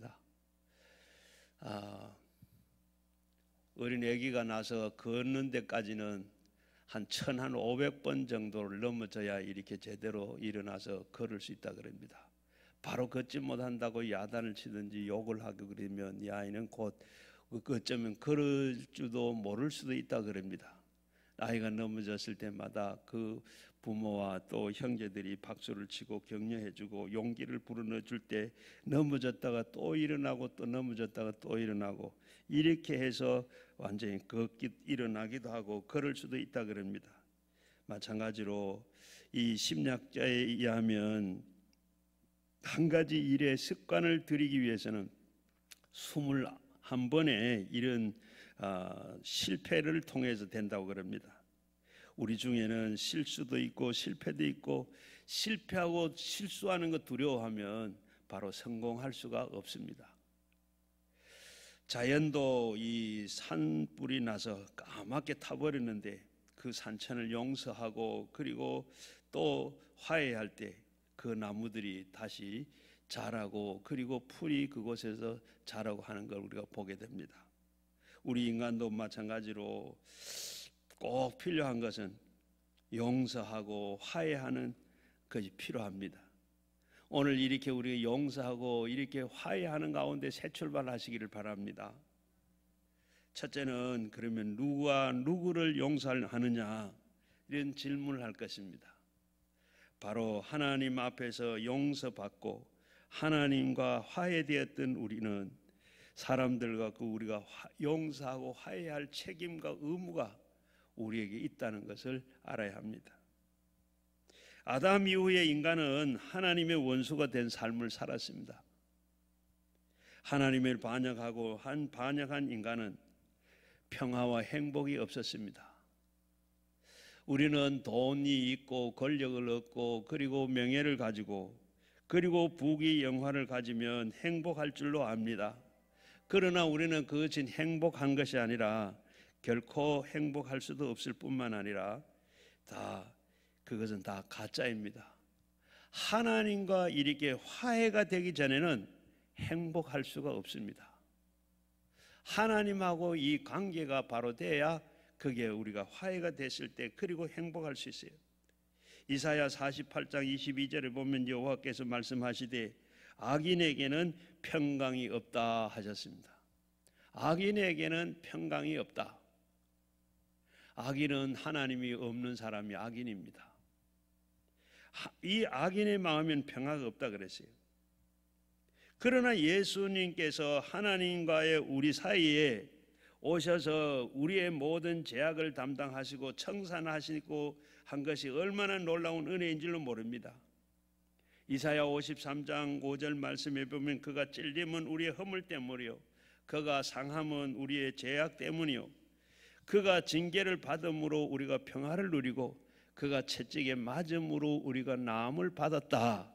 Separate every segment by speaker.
Speaker 1: 있습니다. 아, 어린 아기가 나서 걷는 데까지는 한 천, 한 오백 번 정도를 넘어져야 이렇게 제대로 일어나서 걸을 수 있다 그럽니다. 바로 걷지 못한다고 야단을 치든지 욕을 하고 그러면 이 아이는 곧 그 어쩌면 걸을 줄도 모를 수도 있다 그럽니다. 아이가 넘어졌을 때마다 그 부모와 또 형제들이 박수를 치고 격려해주고 용기를 불어넣어줄 때 넘어졌다가 또 일어나고 또 넘어졌다가 또 일어나고 이렇게 해서 완전히 걷기 일어나기도 하고 그럴 수도 있다 그럽니다. 마찬가지로 이 심리학자에 의하면 한 가지 일의 습관을 들이기 위해서는 21번의 이런 어, 실패를 통해서 된다고 그럽니다. 우리 중에는 실수도 있고 실패도 있고 실패하고 실수하는 것 두려워하면 바로 성공할 수가 없습니다. 자연도 이 산불이 나서 까맣게 타버렸는데 그 산천을 용서하고 그리고 또 화해할 때 그 나무들이 다시 자라고 그리고 풀이 그곳에서 자라고 하는 걸 우리가 보게 됩니다. 우리 인간도 마찬가지로 꼭 필요한 것은 용서하고 화해하는 것이 필요합니다. 오늘 이렇게 우리가 용서하고 이렇게 화해하는 가운데 새 출발하시기를 바랍니다. 첫째는 그러면 누구와 누구를 용서하느냐 이런 질문을 할 것입니다. 바로 하나님 앞에서 용서받고 하나님과 화해되었던 우리는 사람들과 그 우리가 용서하고 화해할 책임과 의무가 우리에게 있다는 것을 알아야 합니다. 아담 이후에 인간은 하나님의 원수가 된 삶을 살았습니다. 하나님을 반역하고 한 반역한 인간은 평화와 행복이 없었습니다. 우리는 돈이 있고 권력을 얻고 그리고 명예를 가지고 그리고 부귀 영화를 가지면 행복할 줄로 압니다. 그러나 우리는 그것이 행복한 것이 아니라 결코 행복할 수도 없을 뿐만 아니라 다 그것은 다 가짜입니다. 하나님과 이렇게 화해가 되기 전에는 행복할 수가 없습니다. 하나님하고 이 관계가 바로 돼야 그게 우리가 화해가 됐을 때 그리고 행복할 수 있어요. 이사야 48장 22절에 보면 여호와께서 말씀하시되 악인에게는 평강이 없다 하셨습니다. 악인에게는 평강이 없다. 악인은 하나님이 없는 사람이 악인입니다. 이 악인의 마음엔 평화가 없다 그랬어요. 그러나 예수님께서 하나님과의 우리 사이에 오셔서 우리의 모든 제약을 담당하시고 청산하시고 한 것이 얼마나 놀라운 은혜인 줄로 모릅니다. 이사야 53장 5절 말씀에 보면 그가 찔림은 우리의 허물 때문이요 그가 상함은 우리의 제약 때문이요 그가 징계를 받음으로 우리가 평화를 누리고 그가 채찍에 맞음으로 우리가 나음을 받았다.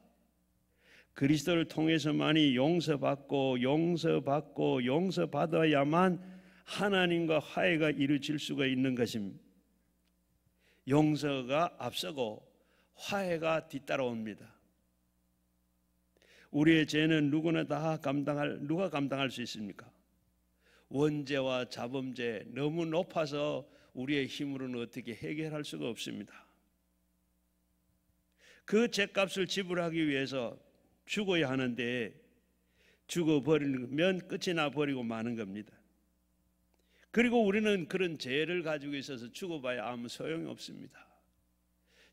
Speaker 1: 그리스도를 통해서만이 용서받고 용서받고 용서받아야만 하나님과 화해가 이루어질 수가 있는 것입니다. 용서가 앞서고 화해가 뒤따라옵니다. 우리의 죄는 누구나 다 감당할 누가 감당할 수 있습니까? 원죄와 자범죄 너무 높아서 우리의 힘으로는 어떻게 해결할 수가 없습니다. 그 죄값을 지불하기 위해서 죽어야 하는데 죽어버리면 끝이 나버리고 마는 겁니다. 그리고 우리는 그런 죄를 가지고 있어서 죽어봐야 아무 소용이 없습니다.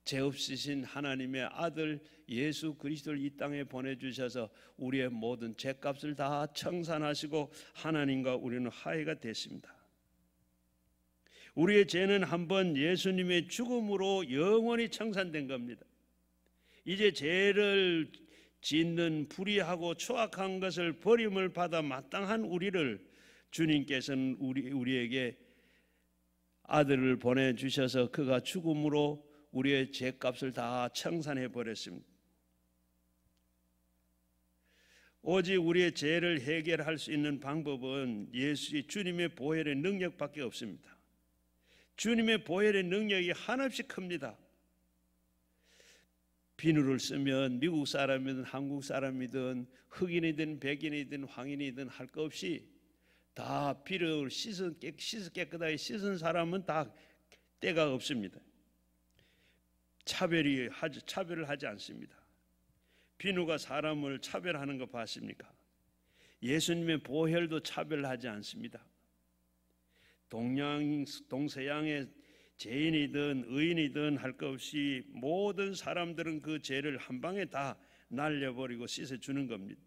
Speaker 1: 죄 없으신 하나님의 아들 예수 그리스도를 이 땅에 보내 주셔서 우리의 모든 죄값을 다 청산하시고 하나님과 우리는 화해가 됐습니다. 우리의 죄는 한번 예수님의 죽음으로 영원히 청산된 겁니다. 이제 죄를 짓는 불의하고 초악한 것을 버림을 받아 마땅한 우리를 주님께서는 우리 우리에게 아들을 보내 주셔서 그가 죽음으로 우리의 죄값을 다 청산해 버렸습니다. 오직 우리의 죄를 해결할 수 있는 방법은 예수 주님의 보혈의 능력밖에 없습니다. 주님의 보혈의 능력이 한없이 큽니다. 비누를 쓰면 미국 사람이든 한국 사람이든 흑인이든 백인이든 황인이든 할 것 없이 다 비누를 씻은 깨끗하게 씻은 사람은 다 때가 없습니다. 차별이 하지 차별을 하지 않습니다. 비누가 사람을 차별하는 거 봤습니까? 예수님의 보혈도 차별하지 않습니다. 동양 동서양의 죄인이든 의인이든 할 것 없이 모든 사람들은 그 죄를 한 방에 다 날려버리고 씻어 주는 겁니다.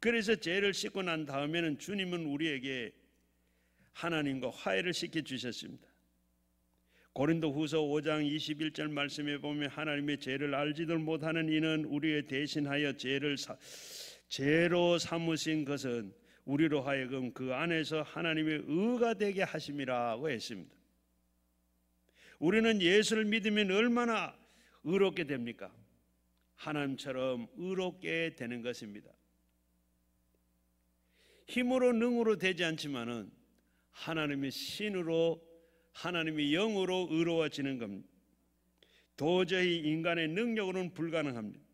Speaker 1: 그래서 죄를 씻고 난 다음에는 주님은 우리에게 하나님과 화해를 시켜 주셨습니다. 고린도후서 5장 21절 말씀에 보면 하나님의 죄를 알지도 못하는 이는 우리의 대신하여 죄를 사, 죄로 삼으신 것은 우리로 하여금 그 안에서 하나님의 의가 되게 하심이라고 했습니다. 우리는 예수를 믿으면 얼마나 의롭게 됩니까? 하나님처럼 의롭게 되는 것입니다. 힘으로 능으로 되지 않지만은 하나님의 신으로 하나님이 영으로 의로워지는 겁니다. 도저히 인간의 능력으로는 불가능합니다.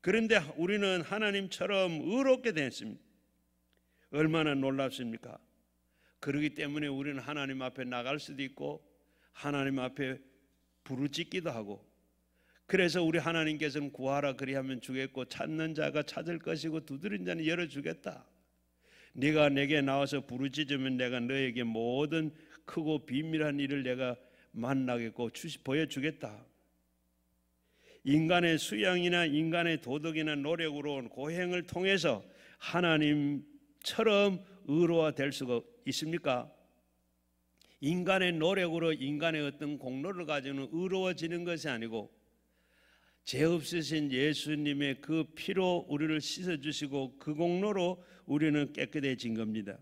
Speaker 1: 그런데 우리는 하나님처럼 의롭게 됐습니다. 얼마나 놀랍습니까? 그러기 때문에 우리는 하나님 앞에 나갈 수도 있고 하나님 앞에 부르짖기도 하고 그래서 우리 하나님께서는 구하라 그리하면 주겠고 찾는 자가 찾을 것이고 두드린 자는 열어 주겠다. 네가 내게 나와서 부르짖으면 내가 너에게 모든 크고 비밀한 일을 내가 만나겠고 보여주겠다. 인간의 수양이나 인간의 도덕이나 노력으로 고행을 통해서 하나님처럼 의로와 될 수가 있습니까? 인간의 노력으로 인간의 어떤 공로를 가지고는 의로워지는 것이 아니고 죄 없으신 예수님의 그 피로 우리를 씻어주시고 그 공로로 우리는 깨끗해진 겁니다.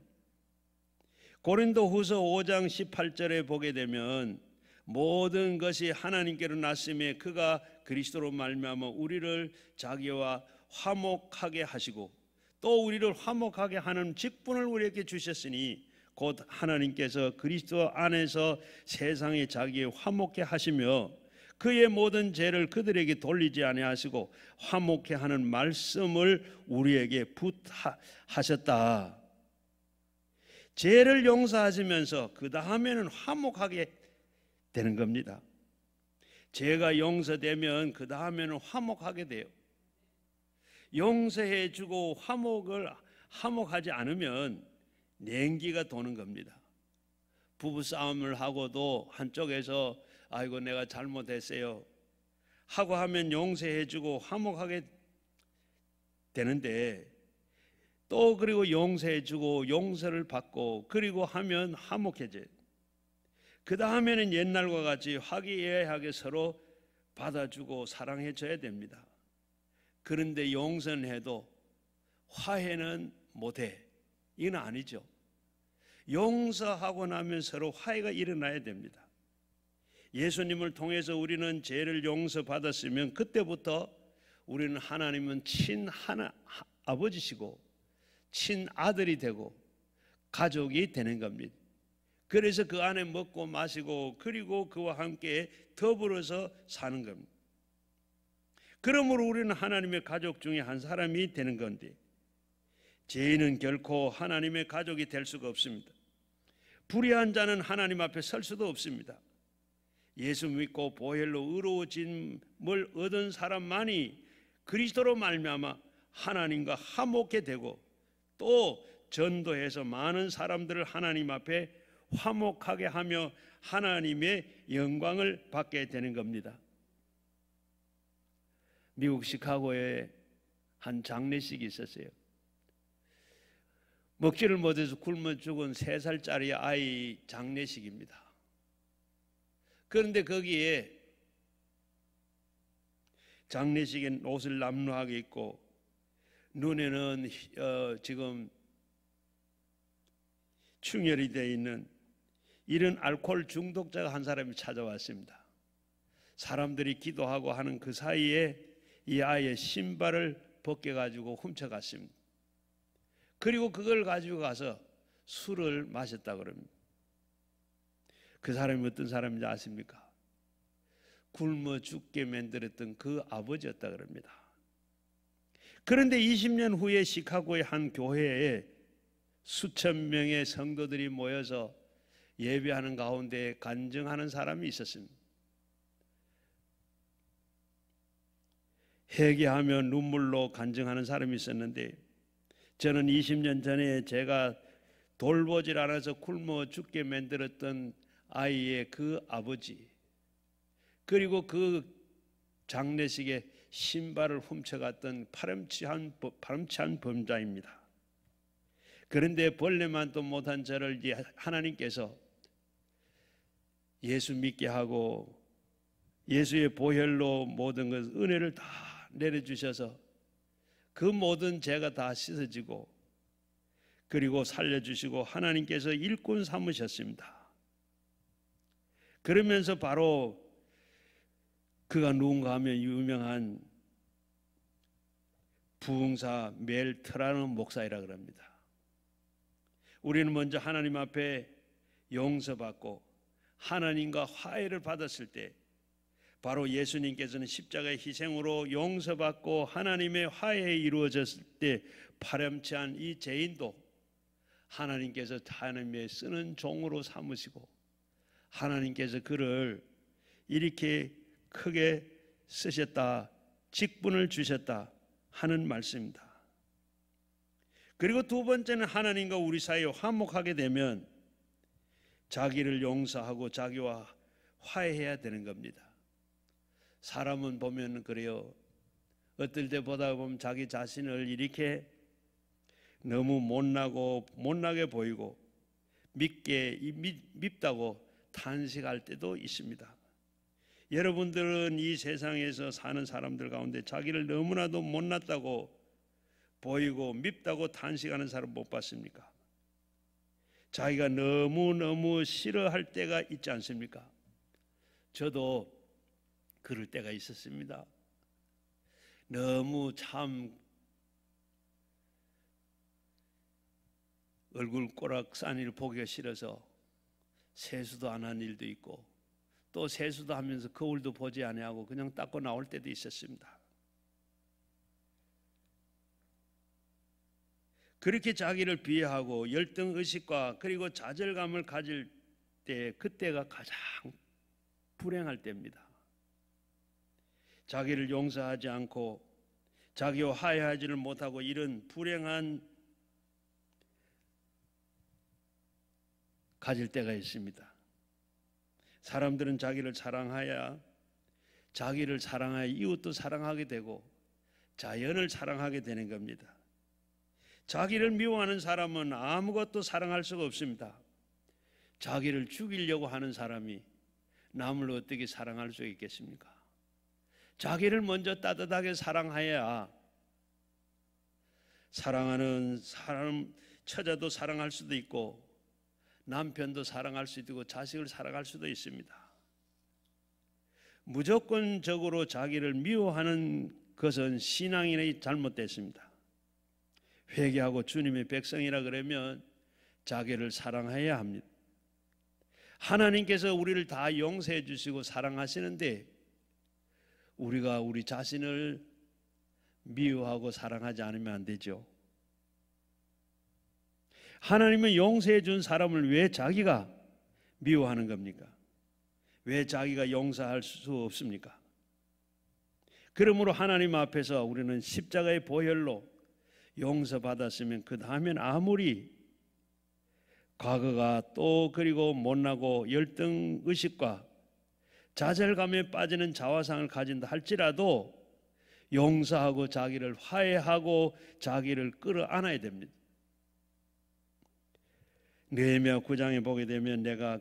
Speaker 1: 고린도후서 5장 18절에 보게 되면 모든 것이 하나님께로 났음에 그가 그리스도로 말미암아 우리를 자기와 화목하게 하시고 또 우리를 화목하게 하는 직분을 우리에게 주셨으니 곧 하나님께서 그리스도 안에서 세상에 자기의 화목해 하시며 그의 모든 죄를 그들에게 돌리지 아니하시고 화목해 하는 말씀을 우리에게 부탁하셨다. 죄를 용서하시면서 그 다음에는 화목하게 되는 겁니다. 죄가 용서되면 그 다음에는 화목하게 돼요. 용서해 주고 화목을 화목하지 않으면 냉기가 도는 겁니다. 부부 싸움을 하고도 한쪽에서 아이고 내가 잘못했어요. 하고 하면 용서해 주고 화목하게 되는데 또 그리고 용서해 주고 용서를 받고 그리고 하면 화목해져. 그 다음에는 옛날과 같이 화기애애하게 서로 받아주고 사랑해 줘야 됩니다. 그런데 용서는 해도 화해는 못해. 이건 아니죠. 용서하고 나면 서로 화해가 일어나야 됩니다. 예수님을 통해서 우리는 죄를 용서받았으면 그때부터 우리는 하나님은 친 하나 아버지시고 친아들이 되고 가족이 되는 겁니다. 그래서 그 안에 먹고 마시고 그리고 그와 함께 더불어서 사는 겁니다. 그러므로 우리는 하나님의 가족 중에 한 사람이 되는 건데 죄인은 결코 하나님의 가족이 될 수가 없습니다. 불의한 자는 하나님 앞에 설 수도 없습니다. 예수 믿고 보혈로 의로워짐을 얻은 사람만이 그리스도로 말미암아 하나님과 화목해 되고 또 전도해서 많은 사람들을 하나님 앞에 화목하게 하며 하나님의 영광을 받게 되는 겁니다. 미국 시카고에 한 장례식이 있었어요. 먹지를 못해서 굶어 죽은 세 살짜리 아이 장례식입니다. 그런데 거기에 장례식엔 옷을 남루하게 입고 눈에는 어, 지금 충혈이 되어 있는 이런 알코올 중독자가 한 사람이 찾아왔습니다. 사람들이 기도하고 하는 그 사이에 이 아이의 신발을 벗겨 가지고 훔쳐갔습니다. 그리고 그걸 가지고 가서 술을 마셨다 그럽니다. 그 사람이 어떤 사람인지 아십니까? 굶어 죽게 만들었던 그 아버지였다 그럽니다. 그런데 20년 후에 시카고의 한 교회에 수천 명의 성도들이 모여서 예배하는 가운데 간증하는 사람이 있었습니다. 회개하며 눈물로 간증하는 사람이 있었는데 저는 20년 전에 제가 돌보질 않아서 굶어 죽게 만들었던 아이의 그 아버지 그리고 그 장례식에 신발을 훔쳐갔던 파렴치한, 파렴치한 범자입니다. 그런데 벌레만도 못한 저를 하나님께서 예수 믿게 하고 예수의 보혈로 모든 것 은혜를 다 내려주셔서 그 모든 죄가 다 씻어지고 그리고 살려주시고 하나님께서 일꾼 삼으셨습니다. 그러면서 바로 그가 누군가 하면 유명한 부흥사 멜트라는 목사이라 그럽니다. 우리는 먼저 하나님 앞에 용서받고 하나님과 화해를 받았을 때 바로 예수님께서는 십자가의 희생으로 용서받고 하나님의 화해에 이루어졌을 때 파렴치한 이 죄인도 하나님께서 하나님의 쓰는 종으로 삼으시고 하나님께서 그를 이렇게 크게 쓰셨다. 직분을 주셨다 하는 말씀입니다. 그리고 두 번째는 하나님과 우리 사이에 화목하게 되면 자기를 용서하고 자기와 화해해야 되는 겁니다. 사람은 보면 그래요. 어떨 때 보다 보면 자기 자신을 이렇게 너무 못나고 못나게 보이고 믿게 밉다고 탄식할 때도 있습니다. 여러분들은 이 세상에서 사는 사람들 가운데 자기를 너무나도 못났다고 보이고 밉다고 탄식하는 사람 못 봤습니까? 자기가 너무너무 싫어할 때가 있지 않습니까? 저도 그럴 때가 있었습니다. 너무 참 얼굴 꼬락산니를 보기가 싫어서 세수도 안 한 일도 있고 또 세수도 하면서 거울도 보지 아니하고 그냥 닦고 나올 때도 있었습니다. 그렇게 자기를 비하하고 열등 의식과 그리고 좌절감을 가질 때 그때가 가장 불행할 때입니다. 자기를 용서하지 않고 자기와 화해하지를 못하고 이런 불행한 가질 때가 있습니다. 사람들은 자기를 사랑하야 자기를 사랑하여 이웃도 사랑하게 되고 자연을 사랑하게 되는 겁니다. 자기를 미워하는 사람은 아무것도 사랑할 수가 없습니다. 자기를 죽이려고 하는 사람이 남을 어떻게 사랑할 수 있겠습니까? 자기를 먼저 따뜻하게 사랑해야 사랑하는 사람 찾아도 사랑할 수도 있고 남편도 사랑할 수 있고 자식을 사랑할 수도 있습니다. 무조건적으로 자기를 미워하는 것은 신앙인의 잘못됐습니다. 회개하고 주님의 백성이라 그러면 자기를 사랑해야 합니다. 하나님께서 우리를 다 용서해 주시고 사랑하시는데 우리가 우리 자신을 미워하고 사랑하지 않으면 안 되죠. 하나님은 용서해 준 사람을 왜 자기가 미워하는 겁니까? 왜 자기가 용서할 수 없습니까? 그러므로 하나님 앞에서 우리는 십자가의 보혈로 용서받았으면 그 다음엔 아무리 과거가 또 그리고 못나고 열등 의식과 좌절감에 빠지는 자화상을 가진다 할지라도 용서하고 자기를 화해하고 자기를 끌어안아야 됩니다. 느헤미야 9장에 보게 되면 내가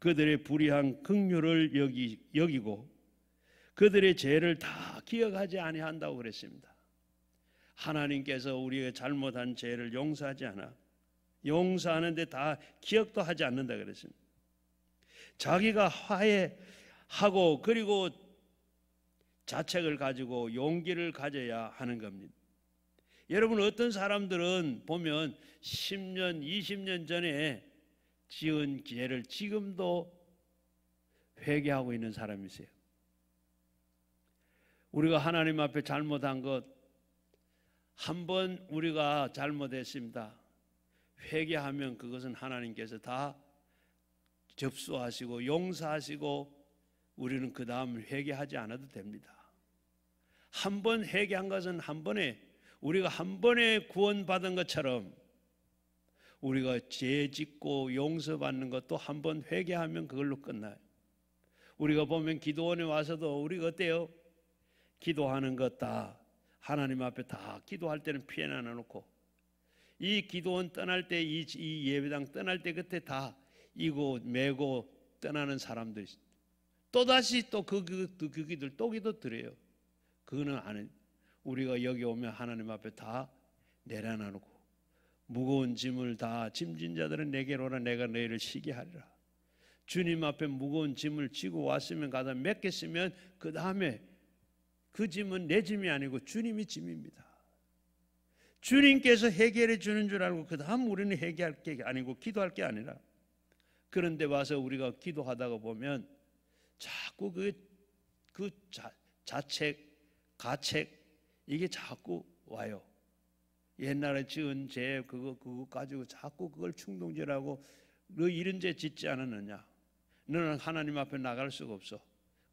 Speaker 1: 그들의 불의한 긍휼을 여기, 여기고 그들의 죄를 다 기억하지 아니한다고 그랬습니다. 하나님께서 우리의 잘못한 죄를 용서하지 않아 용서하는데 다 기억도 하지 않는다 그랬습니다. 자기가 화해하고 그리고 자책을 가지고 용기를 가져야 하는 겁니다. 여러분 어떤 사람들은 보면 10년, 20년 전에 지은 죄를 지금도 회개하고 있는 사람이세요. 우리가 하나님 앞에 잘못한 것, 한 번 우리가 잘못했습니다. 회개하면 그것은 하나님께서 다 접수하시고 용서하시고 우리는 그 다음 회개하지 않아도 됩니다. 한 번 회개한 것은 한 번에 우리가 한 번에 구원받은 것처럼 우리가 죄 짓고 용서받는 것도 한 번 회개하면 그걸로 끝나요. 우리가 보면 기도원에 와서도 우리가 어때요? 기도하는 것 다 하나님 앞에 다 기도할 때는 피해 나눠놓고 이 기도원 떠날 때, 이, 이 예배당 떠날 때 그때 다 이고 메고 떠나는 사람들 또다시 또 그, 그, 그, 그기도또 기도 드려요. 그거는 아는 우리가 여기 오면 하나님 앞에 다 내려놔놓고 무거운 짐을 다 짐진 자들은 내게로 오라 내가 너희를 쉬게 하리라. 주님 앞에 무거운 짐을 지고 왔으면 가다 맺겠으면그 다음에 그 짐은 내 짐이 아니고 주님이 짐입니다. 주님께서 해결해 주는 줄 알고 그 다음 우리는 해결할 게 아니고 기도할 게 아니라 그런데 와서 우리가 기도하다가 보면 자꾸 그, 그 자, 자책, 가책, 이게 자꾸 와요. 옛날에 지은 죄 그거 그거 가지고 자꾸 그걸 충동죄라고 너 이런 죄 짓지 않았느냐? 너는 하나님 앞에 나갈 수가 없어.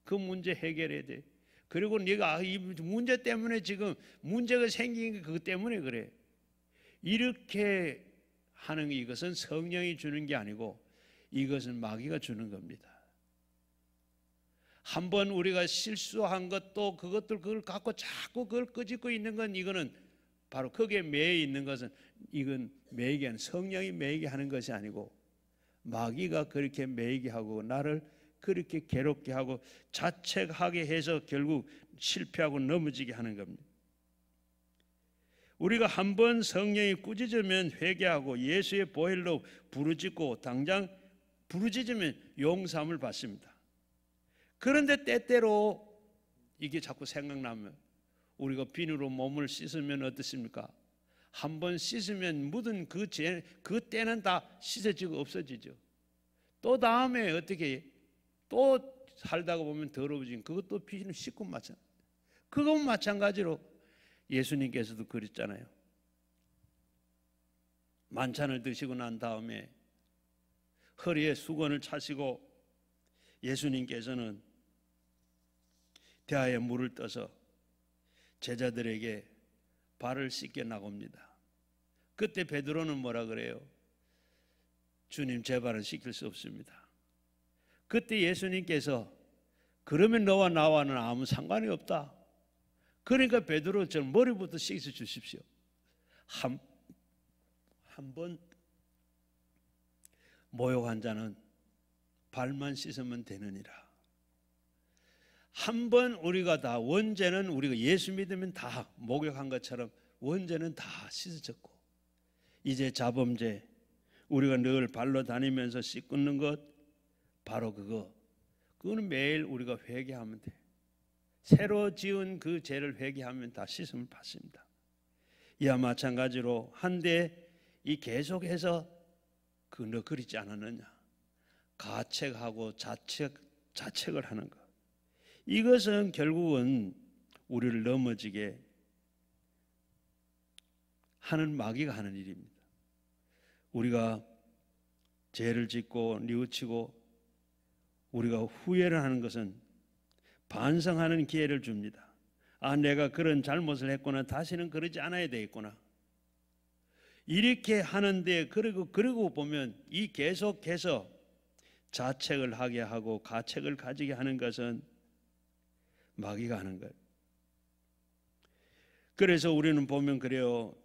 Speaker 1: 그 문제 해결해야 돼. 그리고 네가 아, 이 문제 때문에 지금 문제가 생긴 게 그것 때문에 그래. 이렇게 하는 이것은 성령이 주는 게 아니고 이것은 마귀가 주는 겁니다. 한번 우리가 실수한 것도 그것들 그걸 갖고 자꾸 그걸 끄집고 있는 건 이거는 바로 거기에 매여 있는 것은 이건 매이게 하는 성령이 매이게 하는 것이 아니고 마귀가 그렇게 매이게 하고 나를 그렇게 괴롭게 하고 자책하게 해서 결국 실패하고 넘어지게 하는 겁니다. 우리가 한 번 성령이 꾸짖으면 회개하고 예수의 보혈로 부르짖고 당장 부르짖으면 용삼을 받습니다. 그런데 때때로 이게 자꾸 생각나면 우리가 비누로 몸을 씻으면 어떻습니까? 한 번 씻으면 묻은 그, 죄, 그 때는 다 씻어지고 없어지죠. 또 다음에 어떻게 또 살다가 보면 더러워진 그것도 비누 씻고 마찬가지. 그건 마찬가지로 예수님께서도 그랬잖아요. 만찬을 드시고 난 다음에 허리에 수건을 차시고 예수님께서는 대하에 물을 떠서 제자들에게 발을 씻겨 나옵니다 그때 베드로는 뭐라 그래요? 주님 제 발은 씻길 수 없습니다. 그때 예수님께서 그러면 너와 나와는 아무 상관이 없다. 그러니까 베드로 저 머리부터 씻어 주십시오. 한 한 번 모욕한 자는 발만 씻으면 되느니라. 한번 우리가 다 원죄는 우리가 예수 믿으면 다 목욕한 것처럼 원죄는 다 씻어졌고 이제 자범죄 우리가 늘 발로 다니면서 씻는 것 바로 그거 그거는 매일 우리가 회개하면 돼 새로 지은 그 죄를 회개하면 다 씻음을 받습니다 이와 마찬가지로 한데 이 계속해서 그너 그리지 않았느냐 가책하고 자책 자책을 하는 것 이것은 결국은 우리를 넘어지게 하는 마귀가 하는 일입니다. 우리가 죄를 짓고 뉘우치고 우리가 후회를 하는 것은 반성하는 기회를 줍니다. 아, 내가 그런 잘못을 했구나. 다시는 그러지 않아야 되겠구나. 이렇게 하는데 그리고 그리고 보면 이 계속해서 자책을 하게 하고 가책을 가지게 하는 것은 마귀가 하는 거예요. 그래서 우리는 보면 그래요.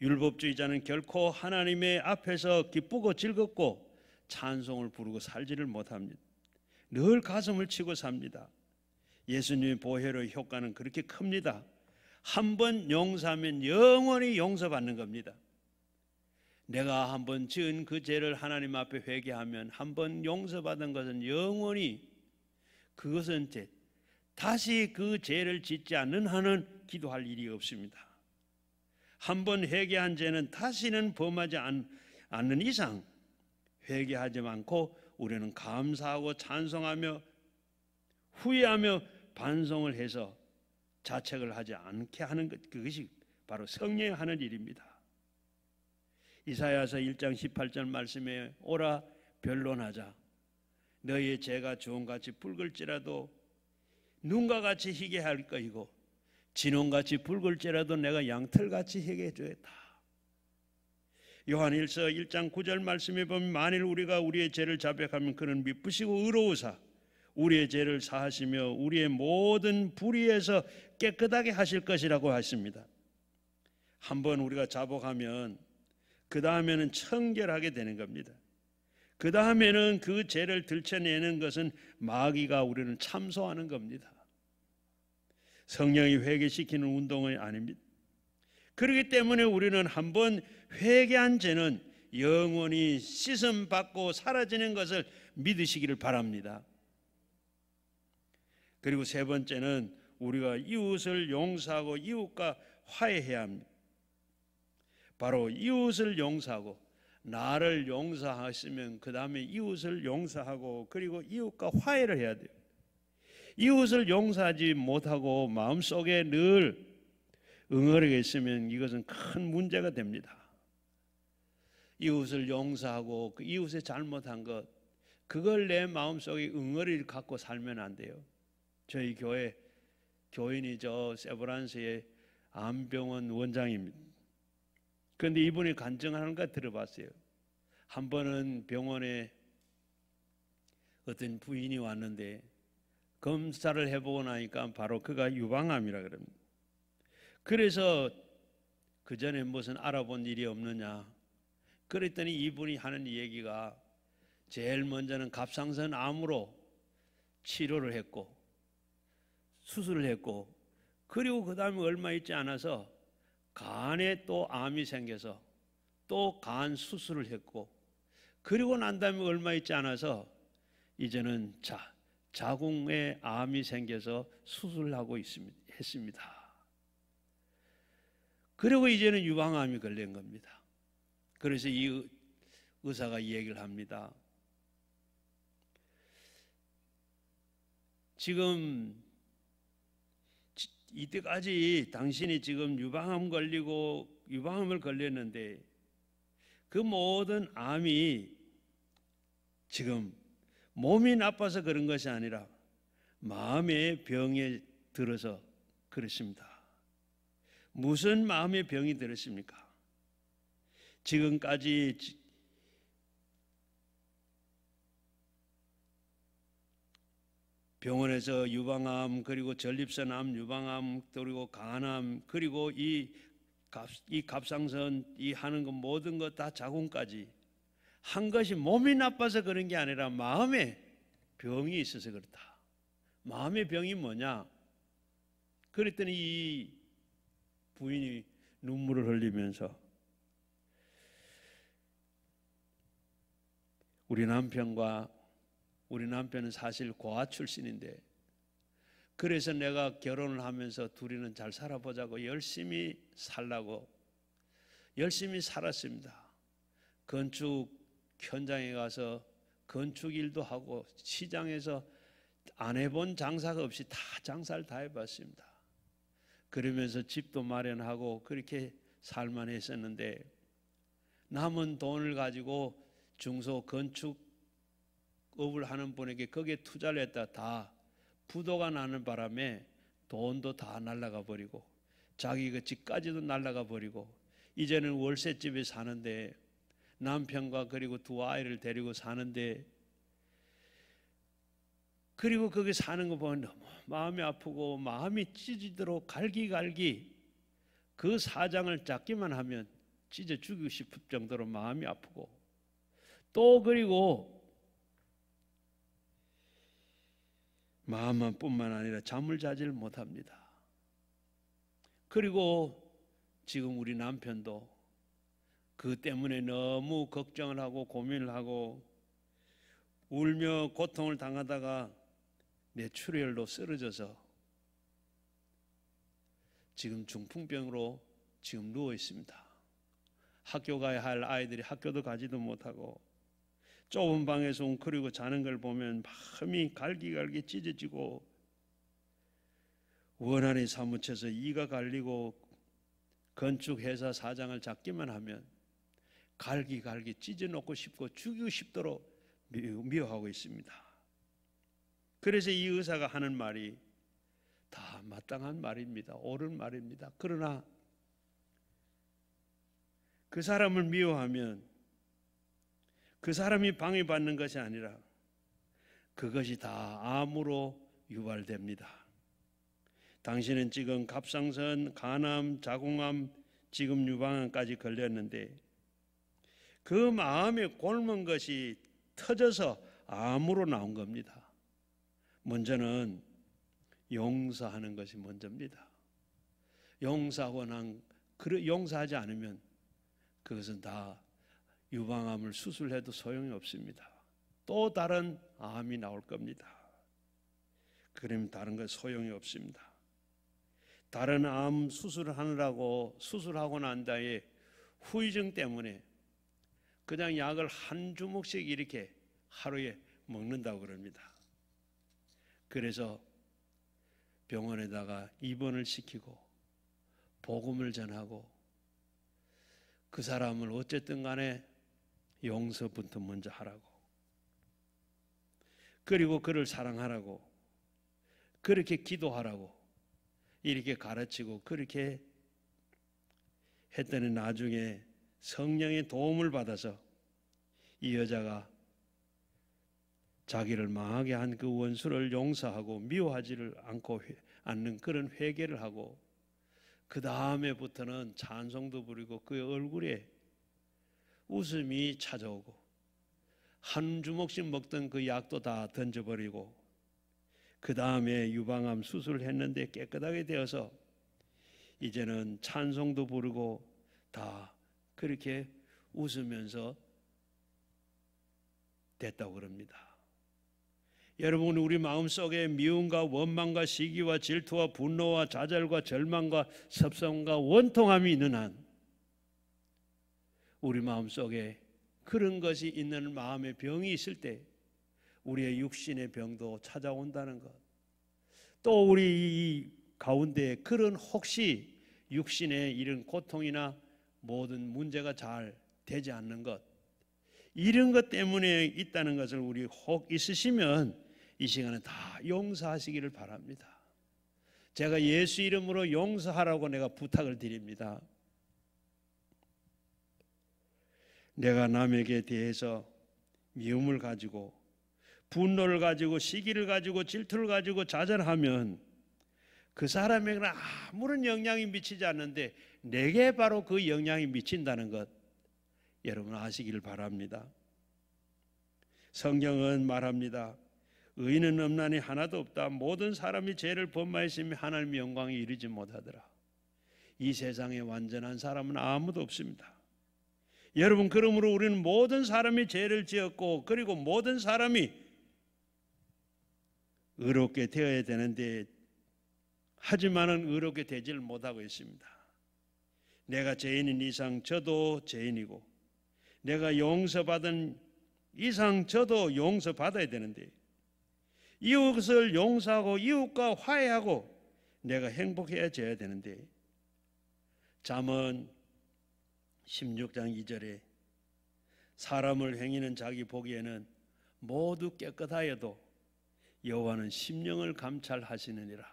Speaker 1: 율법주의자는 결코 하나님의 앞에서 기쁘고 즐겁고 찬송을 부르고 살지를 못합니다. 늘 가슴을 치고 삽니다. 예수님의 보혈의 효과는 그렇게 큽니다. 한 번 용서하면 영원히 용서받는 겁니다. 내가 한번 지은 그 죄를 하나님 앞에 회개하면 한 번 용서받은 것은 영원히 그것은 제 다시 그 죄를 짓지 않는 한은 기도할 일이 없습니다. 한번 회개한 죄는 다시는 범하지 않, 않는 이상 회개하지 않고 우리는 감사하고 찬송하며 후회하며 반성을 해서 자책을 하지 않게 하는 것 그것이 바로 성령이 하는 일입니다. 이사야서 1장 18절 말씀에 오라 변론하자 너희의 죄가 주홍같이 붉을지라도 눈과 같이 희게 할 것이고 진홍같이 붉을지라도 내가 양털같이 희게 해주겠다. 요한일서 1장 9절 말씀에 보면 만일 우리가 우리의 죄를 자백하면 그는 미쁘시고 의로우사 우리의 죄를 사하시며 우리의 모든 불의에서 깨끗하게 하실 것이라고 하십니다. 한번 우리가 자복하면 그 다음에는 청결하게 되는 겁니다. 그 다음에는 그 죄를 들쳐내는 것은 마귀가 우리는 참소하는 겁니다. 성령이 회개시키는 운동이 아닙니다. 그렇기 때문에 우리는 한번 회개한 죄는 영원히 씻음 받고 사라지는 것을 믿으시기를 바랍니다. 그리고 세 번째는 우리가 이웃을 용서하고 이웃과 화해해야 합니다. 바로 이웃을 용서하고 나를 용서하시면 그 다음에 이웃을 용서하고 그리고 이웃과 화해를 해야 돼요. 이웃을 용서하지 못하고 마음속에 늘 응어리게 있으면 이것은 큰 문제가 됩니다. 이웃을 용서하고 그 이웃의 잘못한 것 그걸 내 마음속에 응어리를 갖고 살면 안 돼요. 저희 교회 교인이 저 세브란스의 암병원 원장입니다. 그런데 이분이 간증하는 걸 들어봤어요. 한 번은 병원에 어떤 부인이 왔는데 검사를 해보고 나니까 바로 그가 유방암이라 그럽니다. 그래서 그 전에 무슨 알아본 일이 없느냐? 그랬더니 이분이 하는 얘기가 제일 먼저는 갑상선 암으로 치료를 했고 수술을 했고 그리고 그 다음에 얼마 있지 않아서 간에 또 암이 생겨서 또 간 수술을 했고 그리고 난 다음에 얼마 있지 않아서 이제는 자 자궁에 암이 생겨서 수술하고 을 있습니다. 했습니다. 그리고 이제는 유방암이 걸린 겁니다. 그래서 이 의사가 이 얘기를 합니다. 지금 이때까지 당신이 지금 유방암 걸리고 유방암을 걸렸는데 그 모든 암이 지금 몸이 나빠서 그런 것이 아니라 마음의 병에 들어서 그렇습니다. 무슨 마음의 병이 들었습니까? 지금까지 병원에서 유방암 그리고 전립선암 유방암 그리고 간암 그리고 이, 갑, 이 갑상선 이 하는 것 모든 것 다 자궁까지 한 것이 몸이 나빠서 그런 게 아니라 마음에 병이 있어서 그렇다. 마음의 병이 뭐냐? 그랬더니 이 부인이 눈물을 흘리면서 우리 남편과 우리 남편은 사실 고아 출신인데 그래서 내가 결혼을 하면서 둘이는 잘 살아보자고 열심히 살라고 열심히 살았습니다. 건축 현장에 가서 건축 일도 하고 시장에서 안 해본 장사가 없이 다 장사를 다 해봤습니다. 그러면서 집도 마련하고 그렇게 살만 했었는데 남은 돈을 가지고 중소 건축 업을 하는 분에게 거기에 투자를 했다 다 부도가 나는 바람에 돈도 다 날라가 버리고 자기 그 집까지도 날라가 버리고 이제는 월세집에 사는데 남편과 그리고 두 아이를 데리고 사는데 그리고 거기 사는 거 보면 너무 마음이 아프고 마음이 찢어지도록 갈기갈기 그 사장을 잡기만 하면 찢어 죽이고 싶을 정도로 마음이 아프고 또 그리고 마음만 뿐만 아니라 잠을 자질 못합니다. 그리고 지금 우리 남편도 그 때문에 너무 걱정을 하고 고민을 하고 울며 고통을 당하다가 내 출혈로 쓰러져서 지금 중풍병으로 지금 누워 있습니다. 학교 가야 할 아이들이 학교도 가지도 못하고 좁은 방에서 웅크리고 자는 걸 보면 마음이 갈기갈기 찢어지고 원한이 사무쳐서 이가 갈리고 건축회사 사장을 잡기만 하면 갈기갈기 찢어놓고 싶고 죽이고 싶도록 미워하고 있습니다. 그래서 이 의사가 하는 말이 다 마땅한 말입니다. 옳은 말입니다. 그러나 그 사람을 미워하면 그 사람이 방해받는 것이 아니라 그것이 다 암으로 유발됩니다. 당신은 지금 갑상선, 간암, 자궁암, 지금 유방암까지 걸렸는데 그 마음에 곪은 것이 터져서 암으로 나온 겁니다. 먼저는 용서하는 것이 먼저입니다. 용서하고 난 용서하지 않으면 그것은 다 유방암을 수술해도 소용이 없습니다. 또 다른 암이 나올 겁니다. 그럼 다른 건 소용이 없습니다. 다른 암 수술을 하느라고 수술하고 난 다음에 후유증 때문에 그냥 약을 한 주먹씩 이렇게 하루에 먹는다고 그럽니다. 그래서 병원에다가 입원을 시키고 복음을 전하고 그 사람을 어쨌든 간에 용서부터 먼저 하라고. 그리고 그를 사랑하라고. 그렇게 기도하라고. 이렇게 가르치고 그렇게 했더니 나중에 성령의 도움을 받아서 이 여자가 자기를 망하게 한 그 원수를 용서하고 미워하지를 않고 회, 않는 그런 회개를 하고 그 다음에부터는 찬송도 부리고 그 얼굴에 웃음이 찾아오고 한 주먹씩 먹던 그 약도 다 던져버리고 그 다음에 유방암 수술했는데 을 깨끗하게 되어서 이제는 찬송도 부르고 다 그렇게 웃으면서 됐다고 그럽니다. 여러분 우리 마음속에 미움과 원망과 시기와 질투와 분노와 좌절과 절망과 섭성과 원통함이 있는 한 우리 마음속에 그런 것이 있는 마음의 병이 있을 때 우리의 육신의 병도 찾아온다는 것. 또 우리 이 가운데 그런 혹시 육신의 이런 고통이나 모든 문제가 잘 되지 않는 것. 이런 것 때문에 있다는 것을 우리 혹 있으시면 이 시간에 다 용서하시기를 바랍니다. 제가 예수 이름으로 용서하라고 내가 부탁을 드립니다. 내가 남에게 대해서 미움을 가지고 분노를 가지고 시기를 가지고 질투를 가지고 좌절하면 그 사람에게는 아무런 영향이 미치지 않는데 내게 바로 그 영향이 미친다는 것 여러분 아시길 바랍니다. 성경은 말합니다. 의인은 없나니 하나도 없다. 모든 사람이 죄를 범하였으며 하나님의 영광에 이르지 못하더라. 이 세상에 완전한 사람은 아무도 없습니다. 여러분 그러므로 우리는 모든 사람이 죄를 지었고 그리고 모든 사람이 의롭게 되어야 되는데 하지만은 의롭게 되질 못하고 있습니다. 내가 죄인인 이상 저도 죄인이고 내가 용서받은 이상 저도 용서받아야 되는데 이웃을 용서하고 이웃과 화해하고 내가 행복해야 되는데 잠언 16장 2절에 사람을 행위는 자기 보기에는 모두 깨끗하여도 여호와는 심령을 감찰하시느니라.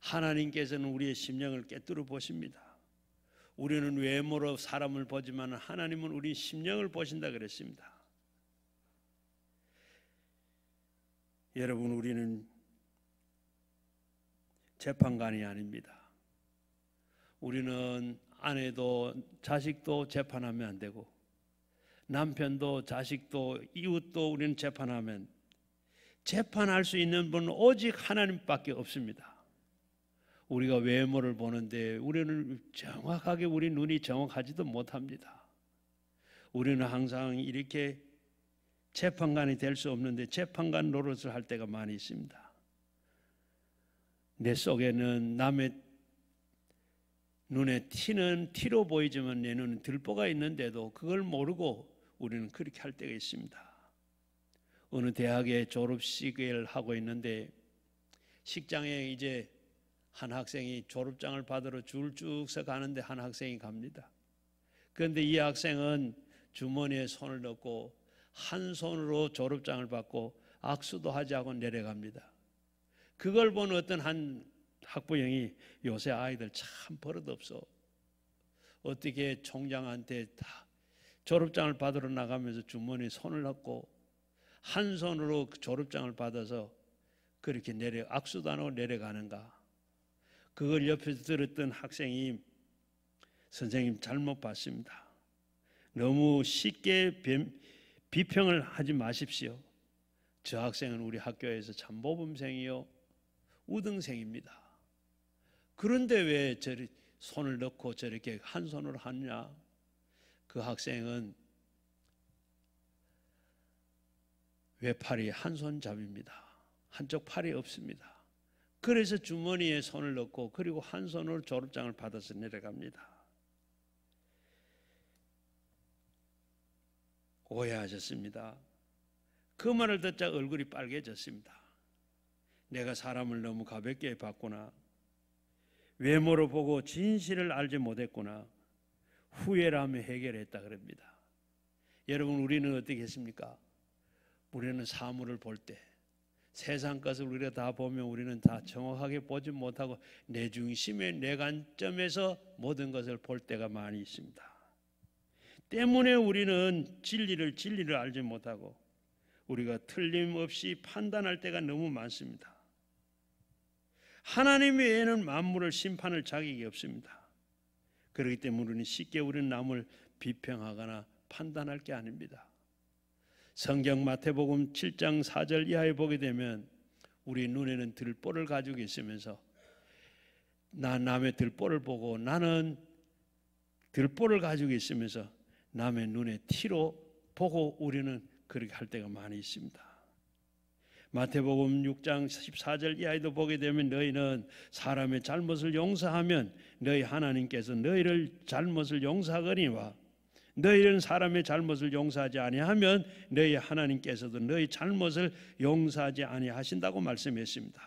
Speaker 1: 하나님께서는 우리의 심령을 깨뜨려 보십니다. 우리는 외모로 사람을 보지만 하나님은 우리 심령을 보신다 그랬습니다. 여러분 우리는 재판관이 아닙니다. 우리는 아내도 자식도 재판하면 안 되고 남편도 자식도 이웃도 우리는 재판하면 재판할 수 있는 분은 오직 하나님밖에 없습니다. 우리가 외모를 보는데 우리는 정확하게 우리 눈이 정확하지도 못합니다. 우리는 항상 이렇게 재판관이 될 수 없는데 재판관 노릇을 할 때가 많이 있습니다. 내 속에는 남의 눈에 티는 티로 보이지만 내 눈은 들보가 있는데도 그걸 모르고 우리는 그렇게 할 때가 있습니다. 어느 대학에 졸업식을 하고 있는데 식장에 이제 한 학생이 졸업장을 받으러 줄쭉 서 가는데 한 학생이 갑니다. 그런데 이 학생은 주머니에 손을 넣고 한 손으로 졸업장을 받고 악수도 하지 않고 내려갑니다. 그걸 본 어떤 한 학부형이 요새 아이들 참 버릇없어. 어떻게 총장한테 다 졸업장을 받으러 나가면서 주머니 에 손을 넣고 한 손으로 그 졸업장을 받아서 그렇게 내려 악수단으로 내려가는가? 그걸 옆에서 들었던 학생이 선생님 잘못 봤습니다. 너무 쉽게 비평을 하지 마십시오. 저 학생은 우리 학교에서 참 모범생이요 우등생입니다. 그런데 왜 저리 손을 넣고 저렇게 한 손으로 하냐? 그 학생은 외팔이 한 손잡입니다. 한쪽 팔이 없습니다. 그래서 주머니에 손을 넣고 그리고 한 손으로 졸업장을 받아서 내려갑니다. 오해하셨습니다. 그 말을 듣자 얼굴이 빨개졌습니다. 내가 사람을 너무 가볍게 봤구나. 외모로 보고 진실을 알지 못했구나. 후회라며 해결했다 그럽니다. 여러분 우리는 어떻게 했습니까? 우리는 사물을 볼 때 세상 것을 우리가 다 보면 우리는 다 정확하게 보지 못하고 내 중심의 내 관점에서 모든 것을 볼 때가 많이 있습니다. 때문에 우리는 진리를 진리를 알지 못하고 우리가 틀림없이 판단할 때가 너무 많습니다. 하나님 외에는 만물을 심판할 자격이 없습니다. 그렇기 때문에 쉽게 우리는 남을 비평하거나 판단할 게 아닙니다. 성경 마태복음 7장 4절 이하에 보게 되면 우리 눈에는 들보를 가지고 있으면서 나 남의 들보를 보고 나는 들보를 가지고 있으면서 남의 눈에 티로 보고 우리는 그렇게 할 때가 많이 있습니다. 마태복음 6장 14절 이하에도 보게 되면 너희는 사람의 잘못을 용서하면 너희 하나님께서 너희를 잘못을 용서하거니와 너희는 사람의 잘못을 용서하지 아니하면 너희 하나님께서도 너희 잘못을 용서하지 아니하신다고 말씀했습니다.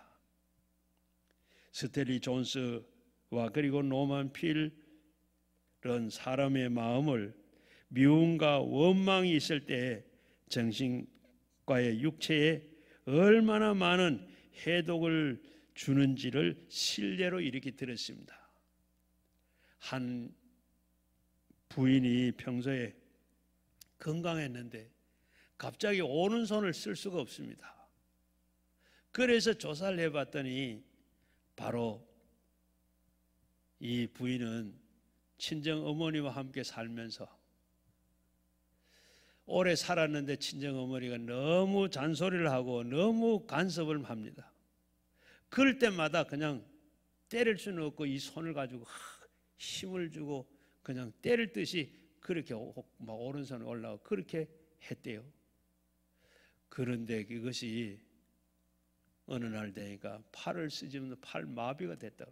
Speaker 1: 스텔리 존스와 그리고 노만 필은 사람의 마음을 미움과 원망이 있을 때 정신과의 육체의 얼마나 많은 해독을 주는지를 실례로 이렇게 들었습니다. 한 부인이 평소에 건강했는데 갑자기 오른손을 쓸 수가 없습니다. 그래서 조사를 해봤더니 바로 이 부인은 친정 어머니와 함께 살면서 오래 살았는데 친정 어머니가 너무 잔소리를 하고 너무 간섭을 합니다. 그럴 때마다 그냥 때릴 수는 없고 이 손을 가지고 힘을 주고 그냥 때릴 듯이 그렇게 막 오른손 올라가 그렇게 했대요. 그런데 그것이 어느 날 되니까 팔을 쓰지 않는 팔 마비가 됐다.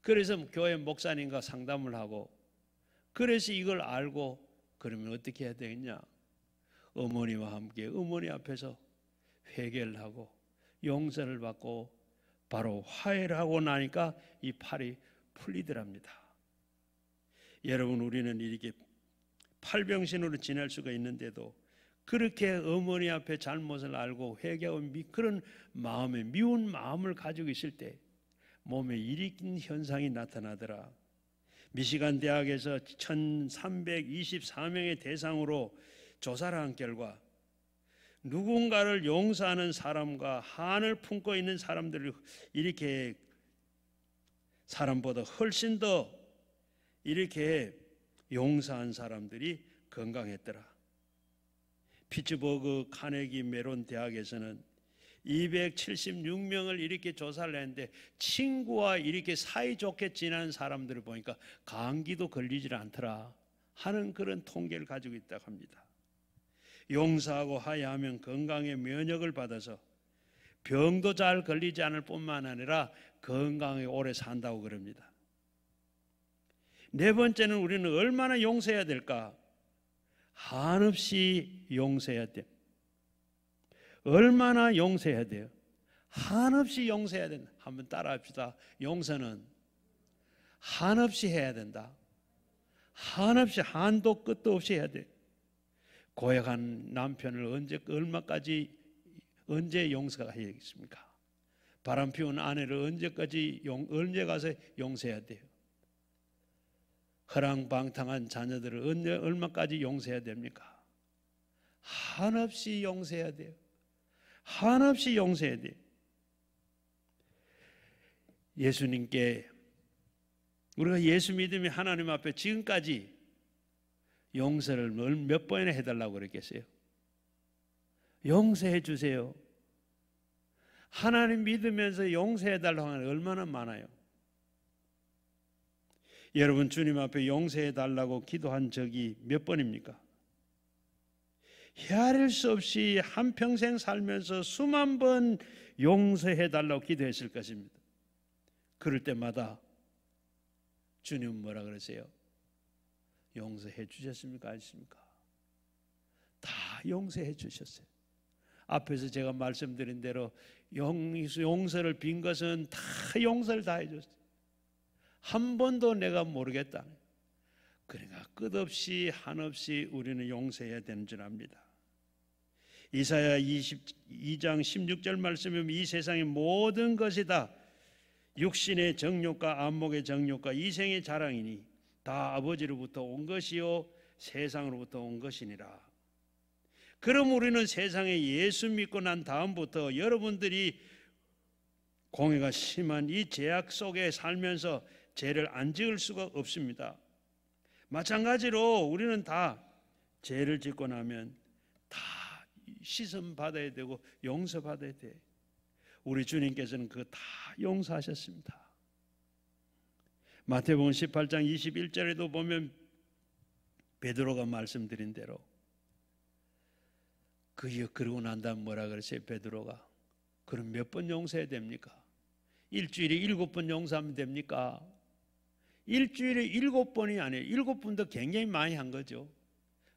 Speaker 1: 그래서 교회 목사님과 상담을 하고 그래서 이걸 알고 그러면 어떻게 해야 되겠냐? 어머니와 함께 어머니 앞에서 회개를 하고 용서를 받고 바로 화해를 하고 나니까 이 팔이 풀리더랍니다. 여러분 우리는 이렇게 팔병신으로 지낼 수가 있는데도 그렇게 어머니 앞에 잘못을 알고 회개하고 그런 마음에 미운 마음을 가지고 있을 때 몸에 일으킨 현상이 나타나더라. 미시간 대학에서 1324명의 대상으로 조사를 한 결과 누군가를 용서하는 사람과 한을 품고 있는 사람들을 이렇게 사람보다 훨씬 더 이렇게 용서한 사람들이 건강했더라. 피츠버그 카네기 메론 대학에서는 276명을 이렇게 조사를 했는데 친구와 이렇게 사이좋게 지는 사람들을 보니까 감기도 걸리질 않더라 하는 그런 통계를 가지고 있다고 합니다. 용서하고 하야하면 건강의 면역을 받아서 병도 잘 걸리지 않을 뿐만 아니라 건강에 오래 산다고 그럽니다. 네 번째는 우리는 얼마나 용서해야 될까? 한없이 용서해야 돼. 얼마나 용서해야 돼요? 한없이 용서해야 된다. 한번 따라합시다. 용서는 한없이 해야 된다. 한없이 한도 끝도 없이 해야 돼. 고약한 남편을 언제 얼마까지 언제 용서하겠습니까? 바람 피운 아내를 언제까지 용, 언제 가서 용서해야 돼요? 허랑방탕한 자녀들을 언제 얼마까지 용서해야 됩니까? 한없이 용서해야 돼요. 한없이 용서해야 돼. 예수님께 우리가 예수 믿음이 하나님 앞에 지금까지 용서를 몇 번이나 해달라고 그랬겠어요? 용서해 주세요. 하나님 믿으면서 용서해 달라고 하는 얼마나 많아요. 여러분 주님 앞에 용서해 달라고 기도한 적이 몇 번입니까? 헤아릴 수 없이 한평생 살면서 수만 번 용서해 달라고 기도했을 것입니다. 그럴 때마다 주님 뭐라 그러세요? 용서해 주셨습니까? 아십니까? 다 용서해 주셨어요. 앞에서 제가 말씀드린 대로 용서를 빈 것은 다 용서를 다 해줬어요. 한 번도 내가 모르겠다. 그러니까 끝없이 한없이 우리는 용서해야 되는 줄 압니다. 이사야 22장 16절 말씀이면이 세상의 모든 것이 다 육신의 정욕과 안목의 정욕과 이생의 자랑이니 다 아버지로부터 온 것이요 세상으로부터 온 것이니라. 그럼 우리는 세상에 예수 믿고 난 다음부터 여러분들이 공해가 심한 이 제약 속에 살면서 죄를 안 지을 수가 없습니다. 마찬가지로 우리는 다 죄를 짓고 나면 시선 받아야 되고 용서 받아야 돼. 우리 주님께서는 그거 다 용서하셨습니다. 마태복음 18장 21절에도 보면 베드로가 말씀드린 대로 그여 그러고 난 다음 뭐라 그랬어요 베드로가 그럼 몇 번 용서해야 됩니까? 일주일에 일곱 번 용서하면 됩니까? 일주일에 일곱 번이 아니에요 일곱 번도 굉장히 많이 한 거죠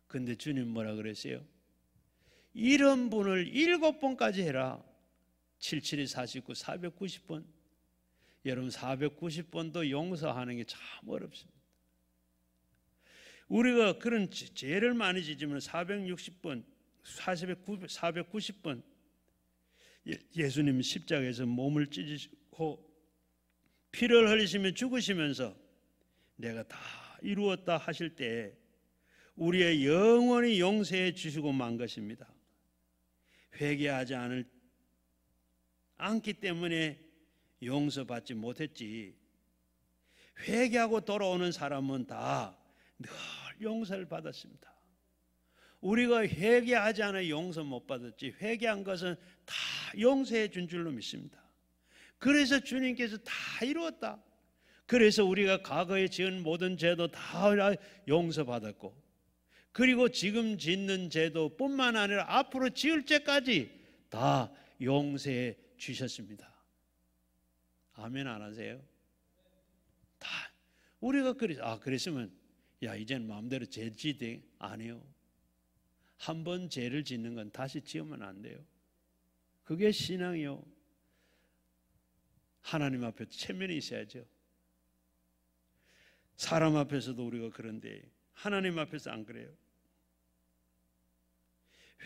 Speaker 1: 근데 주님 뭐라 그랬어요? 이런 분을 일곱 번까지 해라. 77이 49, 490번. 여러분 490번도 용서하는 게 참 어렵습니다. 우리가 그런 죄를 많이 지지면 460번, 490번 예수님 십자가에서 몸을 찢으시고 피를 흘리시며 죽으시면서 내가 다 이루었다 하실 때 우리의 영원히 용서해 주시고 만 것입니다. 회개하지 않을 않기 때문에 용서받지 못했지. 회개하고 돌아오는 사람은 다 늘 용서를 받았습니다. 우리가 회개하지 않아 용서 못 받았지. 회개한 것은 다 용서해 준 줄로 믿습니다. 그래서 주님께서 다 이루었다. 그래서 우리가 과거에 지은 모든 죄도 다 용서받았고 그리고 지금 짓는 제도뿐만 아니라 앞으로 지을 때까지 다 용서해 주셨습니다. 아멘 안 하세요? 다 우리가 그래 아 그랬으면 야 이제는 마음대로 죄지대 안 해요. 한 번 죄를 짓는 건 다시 지으면 안 돼요. 그게 신앙이요. 하나님 앞에 체면이 있어야죠. 사람 앞에서도 우리가 그런데 하나님 앞에서 안 그래요.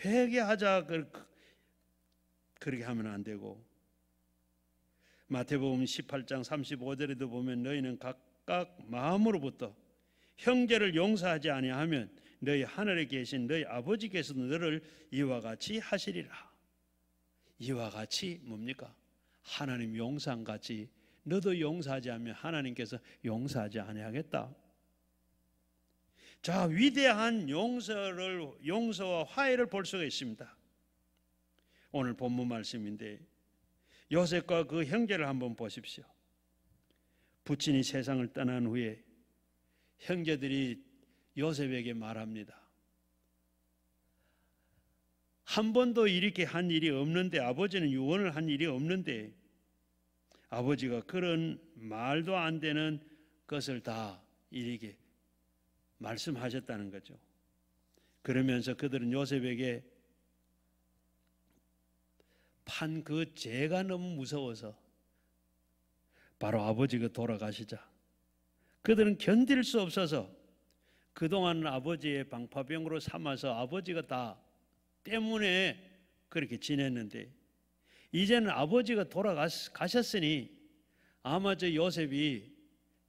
Speaker 1: 회개하자 그, 그렇게 하면 안 되고 마태복음 18장 35절에도 보면 너희는 각각 마음으로부터 형제를 용서하지 아니하면 너희 하늘에 계신 너희 아버지께서 너를 이와 같이 하시리라. 이와 같이 뭡니까? 하나님 용서한 같이 너도 용서하지 않으면 하나님께서 용서하지 아니하겠다. 자, 위대한 용서를 용서와 화해를 볼 수가 있습니다. 오늘 본문 말씀인데 요셉과 그 형제를 한번 보십시오. 부친이 세상을 떠난 후에 형제들이 요셉에게 말합니다. 한 번도 이렇게 한 일이 없는데 아버지는 유언을 한 일이 없는데 아버지가 그런 말도 안 되는 것을 다 이렇게 말씀하셨다는 거죠. 그러면서 그들은 요셉에게 판 그 죄가 너무 무서워서 바로 아버지가 그 돌아가시자 그들은 견딜 수 없어서 그동안 아버지의 방파병으로 삼아서 아버지가 다 때문에 그렇게 지냈는데 이제는 아버지가 돌아가셨으니 아마 저 요셉이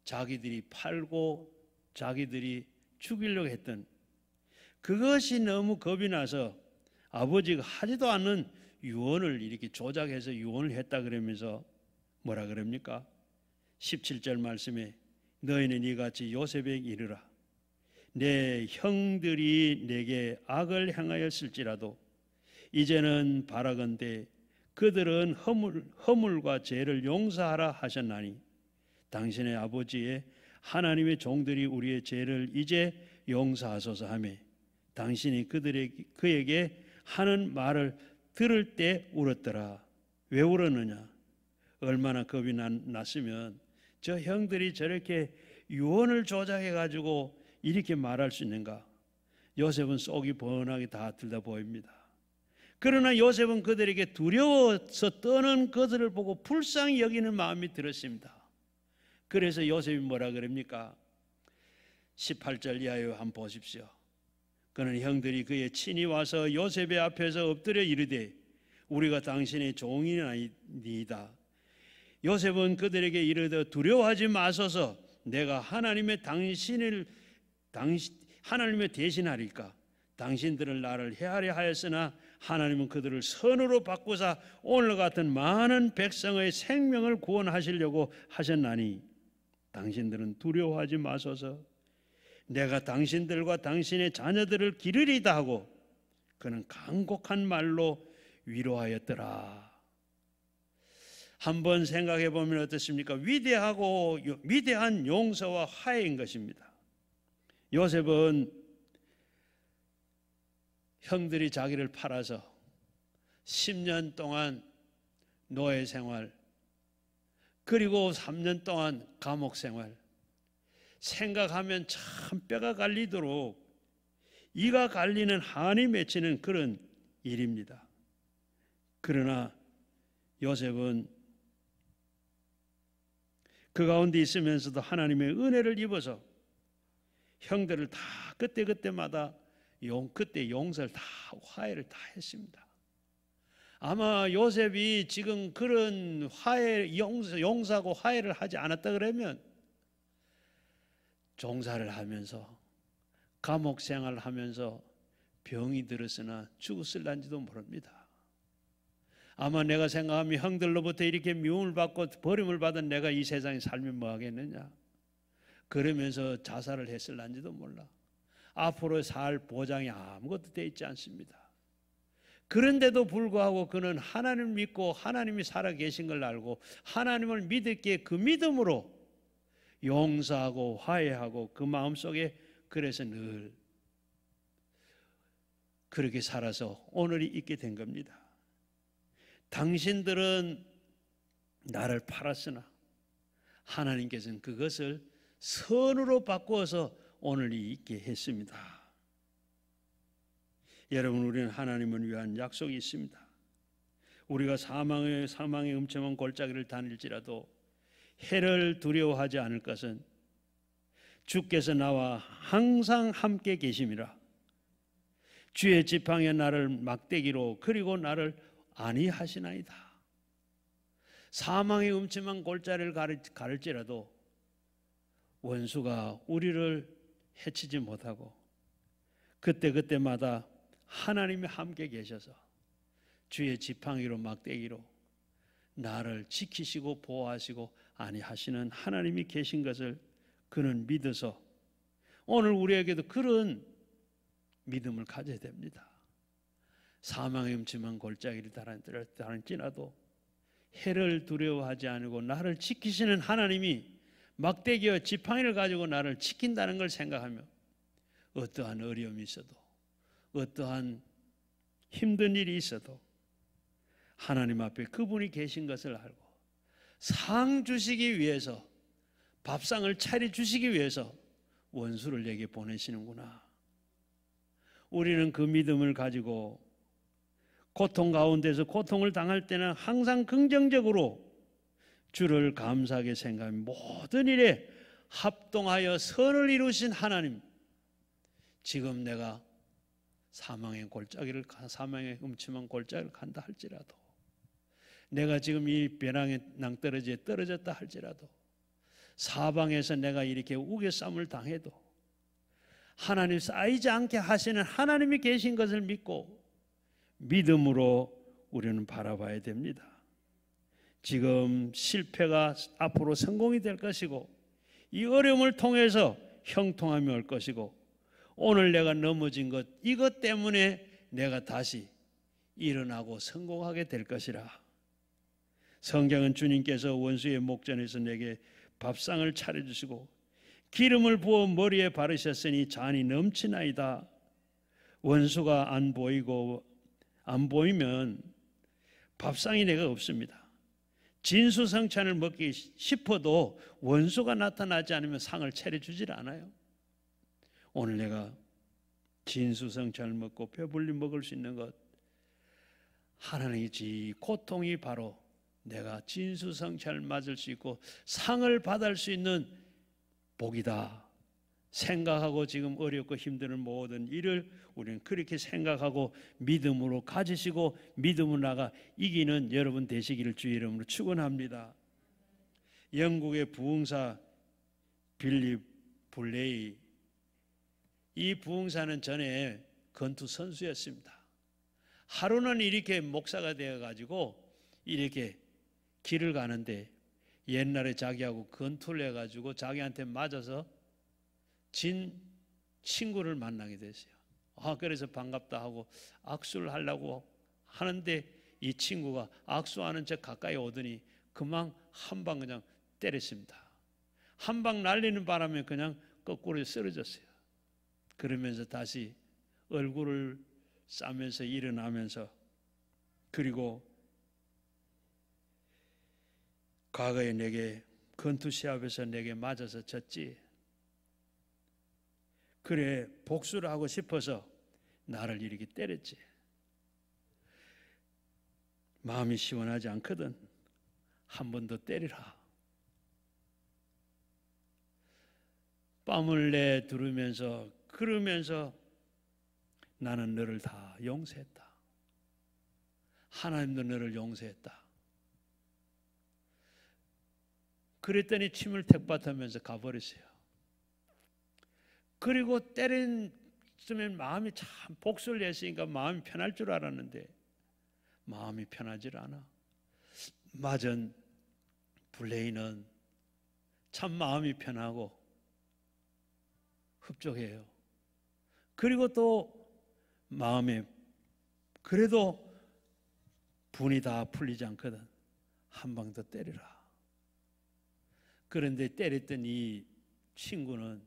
Speaker 1: 자기들이 팔고 자기들이 죽이려고 했던 그것이 너무 겁이 나서 아버지가 하지도 않은 유언을 이렇게 조작해서 유언을 했다 그러면서 뭐라 그럽니까? 17절 말씀에 너희는 이같이 요셉에게 이르라 내 형들이 내게 악을 향하였을지라도 이제는 바라건대 그들은 허물, 허물과 죄를 용서하라 하셨나니 당신의 아버지의 하나님의 종들이 우리의 죄를 이제 용서하소서 하며 당신이 그들에게 그에게 하는 말을 들을 때 울었더라. 왜 울었느냐? 얼마나 겁이 났으면 저 형들이 저렇게 유언을 조작해 가지고 이렇게 말할 수 있는가? 요셉은 속이 번하게 다 들다 보입니다. 그러나 요셉은 그들에게 두려워서 떠는 것들을 보고 불쌍히 여기는 마음이 들었습니다. 그래서 요셉이 뭐라 그럽니까? 18절 이하에 한 보십시오. 그는 형들이 그의 친히 와서 요셉의 앞에서 엎드려 이르되 우리가 당신의 종이 니이다 요셉은 그들에게 이르되 두려워하지 마소서 내가 하나님의 당신을 당신 하나님의 대신하리까 당신들은 나를 해하려 하였으나 하나님은 그들을 선으로 바꾸사 오늘 같은 많은 백성의 생명을 구원하시려고 하셨나니 당신들은 두려워하지 마소서. 내가 당신들과 당신의 자녀들을 기르리다 하고 그는 간곡한 말로 위로하였더라. 한번 생각해 보면 어떻습니까? 위대하고 위대한 용서와 화해인 것입니다. 요셉은 형들이 자기를 팔아서 10년 동안 노예 생활 그리고 3년 동안 감옥 생활. 생각하면 참 뼈가 갈리도록 이가 갈리는 한이 맺히는 그런 일입니다. 그러나 요셉은 그 가운데 있으면서도 하나님의 은혜를 입어서 형들을 다 그때그때마다 용 그때 용서를 다 화해를 다 했습니다. 아마 요셉이 지금 그런 화해 용서하고 화해를 하지 않았다 그러면 종사를 하면서 감옥 생활을 하면서 병이 들었으나 죽었을란지도 모릅니다. 아마 내가 생각하면 형들로부터 이렇게 미움을 받고 버림을 받은 내가 이 세상에 살면 뭐 하겠느냐. 그러면서 자살을 했을란지도 몰라. 앞으로 살 보장이 아무것도 돼 있지 않습니다. 그런데도 불구하고 그는 하나님을 믿고 하나님이 살아계신 걸 알고 하나님을 믿었기에 그 믿음으로 용서하고 화해하고 그 마음속에 그래서 늘 그렇게 살아서 오늘이 있게 된 겁니다. 당신들은 나를 팔았으나 하나님께서는 그것을 선으로 바꾸어서 오늘이 있게 했습니다. 여러분 우리는 하나님을 위한 약속이 있습니다. 우리가 사망의 사망의 음침한 골짜기를 다닐지라도 해를 두려워하지 않을 것은 주께서 나와 항상 함께 계심이라. 주의 지팡이 나를 막대기로 그리고 나를 아니하시나이다. 사망의 음침한 골짜를 가를지라도 원수가 우리를 해치지 못하고 그때그때마다 하나님이 함께 계셔서 주의 지팡이로 막대기로 나를 지키시고 보호하시고 아니하시는 하나님이 계신 것을 그는 믿어서 오늘 우리에게도 그런 믿음을 가져야 됩니다. 사망의 음침한 골짜기를 다른지나도 해를 두려워하지 않고 나를 지키시는 하나님이 막대기와 지팡이를 가지고 나를 지킨다는 걸 생각하며 어떠한 어려움이 있어도 어떠한 힘든 일이 있어도 하나님 앞에 그분이 계신 것을 알고 상 주시기 위해서 밥상을 차려 주시기 위해서 원수를 내게 보내시는구나. 우리는 그 믿음을 가지고 고통 가운데서 고통을 당할 때는 항상 긍정적으로 주를 감사하게 생각하 며 모든 일에 합동하여 선을 이루신 하나님. 지금 내가 사망의 골짜기를 사망의 음침한 골짜기를 간다 할지라도 내가 지금 이 벼랑의 낭떠러지에 떨어졌다 할지라도 사방에서 내가 이렇게 우겨쌈을 당해도 하나님 쌓이지 않게 하시는 하나님이 계신 것을 믿고 믿음으로 우리는 바라봐야 됩니다. 지금 실패가 앞으로 성공이 될 것이고 이 어려움을 통해서 형통함이 올 것이고 오늘 내가 넘어진 것 이것 때문에 내가 다시 일어나고 성공하게 될 것이라. 성경은 주님께서 원수의 목전에서 내게 밥상을 차려주시고 기름을 부어 머리에 바르셨으니 잔이 넘치나이다. 원수가 안 보이고 안 보이면 밥상이 내가 없습니다. 진수성찬을 먹기 싶어도 원수가 나타나지 않으면 상을 차려주질 않아요. 오늘 내가 진수성 잘 먹고 배불리 먹을 수 있는 것 하나님이지 고통이 바로 내가 진수성 잘 맞을 수 있고 상을 받을 수 있는 복이다 생각하고 지금 어렵고 힘든 모든 일을 우리는 그렇게 생각하고 믿음으로 가지시고 믿음으로 나가 이기는 여러분 되시기를 주 이름으로 축원합니다. 영국의 부흥사 빌리 블레이 이 부흥사는 전에 건투 선수였습니다. 하루는 이렇게 목사가 되어 가지고 이렇게 길을 가는데 옛날에 자기하고 건투를 해 가지고 자기한테 맞아서 진 친구를 만나게 됐어요. 아 그래서 반갑다 하고 악수를 하려고 하는데 이 친구가 악수하는 척 가까이 오더니 그만 한 방 그냥 때렸습니다. 한 방 날리는 바람에 그냥 거꾸로 쓰러졌어요. 그러면서 다시 얼굴을 싸면서 일어나면서 그리고 과거에 내게 건투 시합에서 내게 맞아서 졌지. 그래 복수를 하고 싶어서 나를 이렇게 때렸지. 마음이 시원하지 않거든. 한 번 더 때리라. 뺨을 내 두르면서 그러면서 나는 너를 다 용서했다. 하나님도 너를 용서했다. 그랬더니 침을 택받으면서 가버리세요. 그리고 때린 쯤엔 마음이 참 복수를 했으니까 마음이 편할 줄 알았는데 마음이 편하질 않아. 맞은 블레이는참 마음이 편하고 흡족해요. 그리고 또 마음에 그래도 분이 다 풀리지 않거든. 한 방 더 때리라. 그런데 때렸던 이 친구는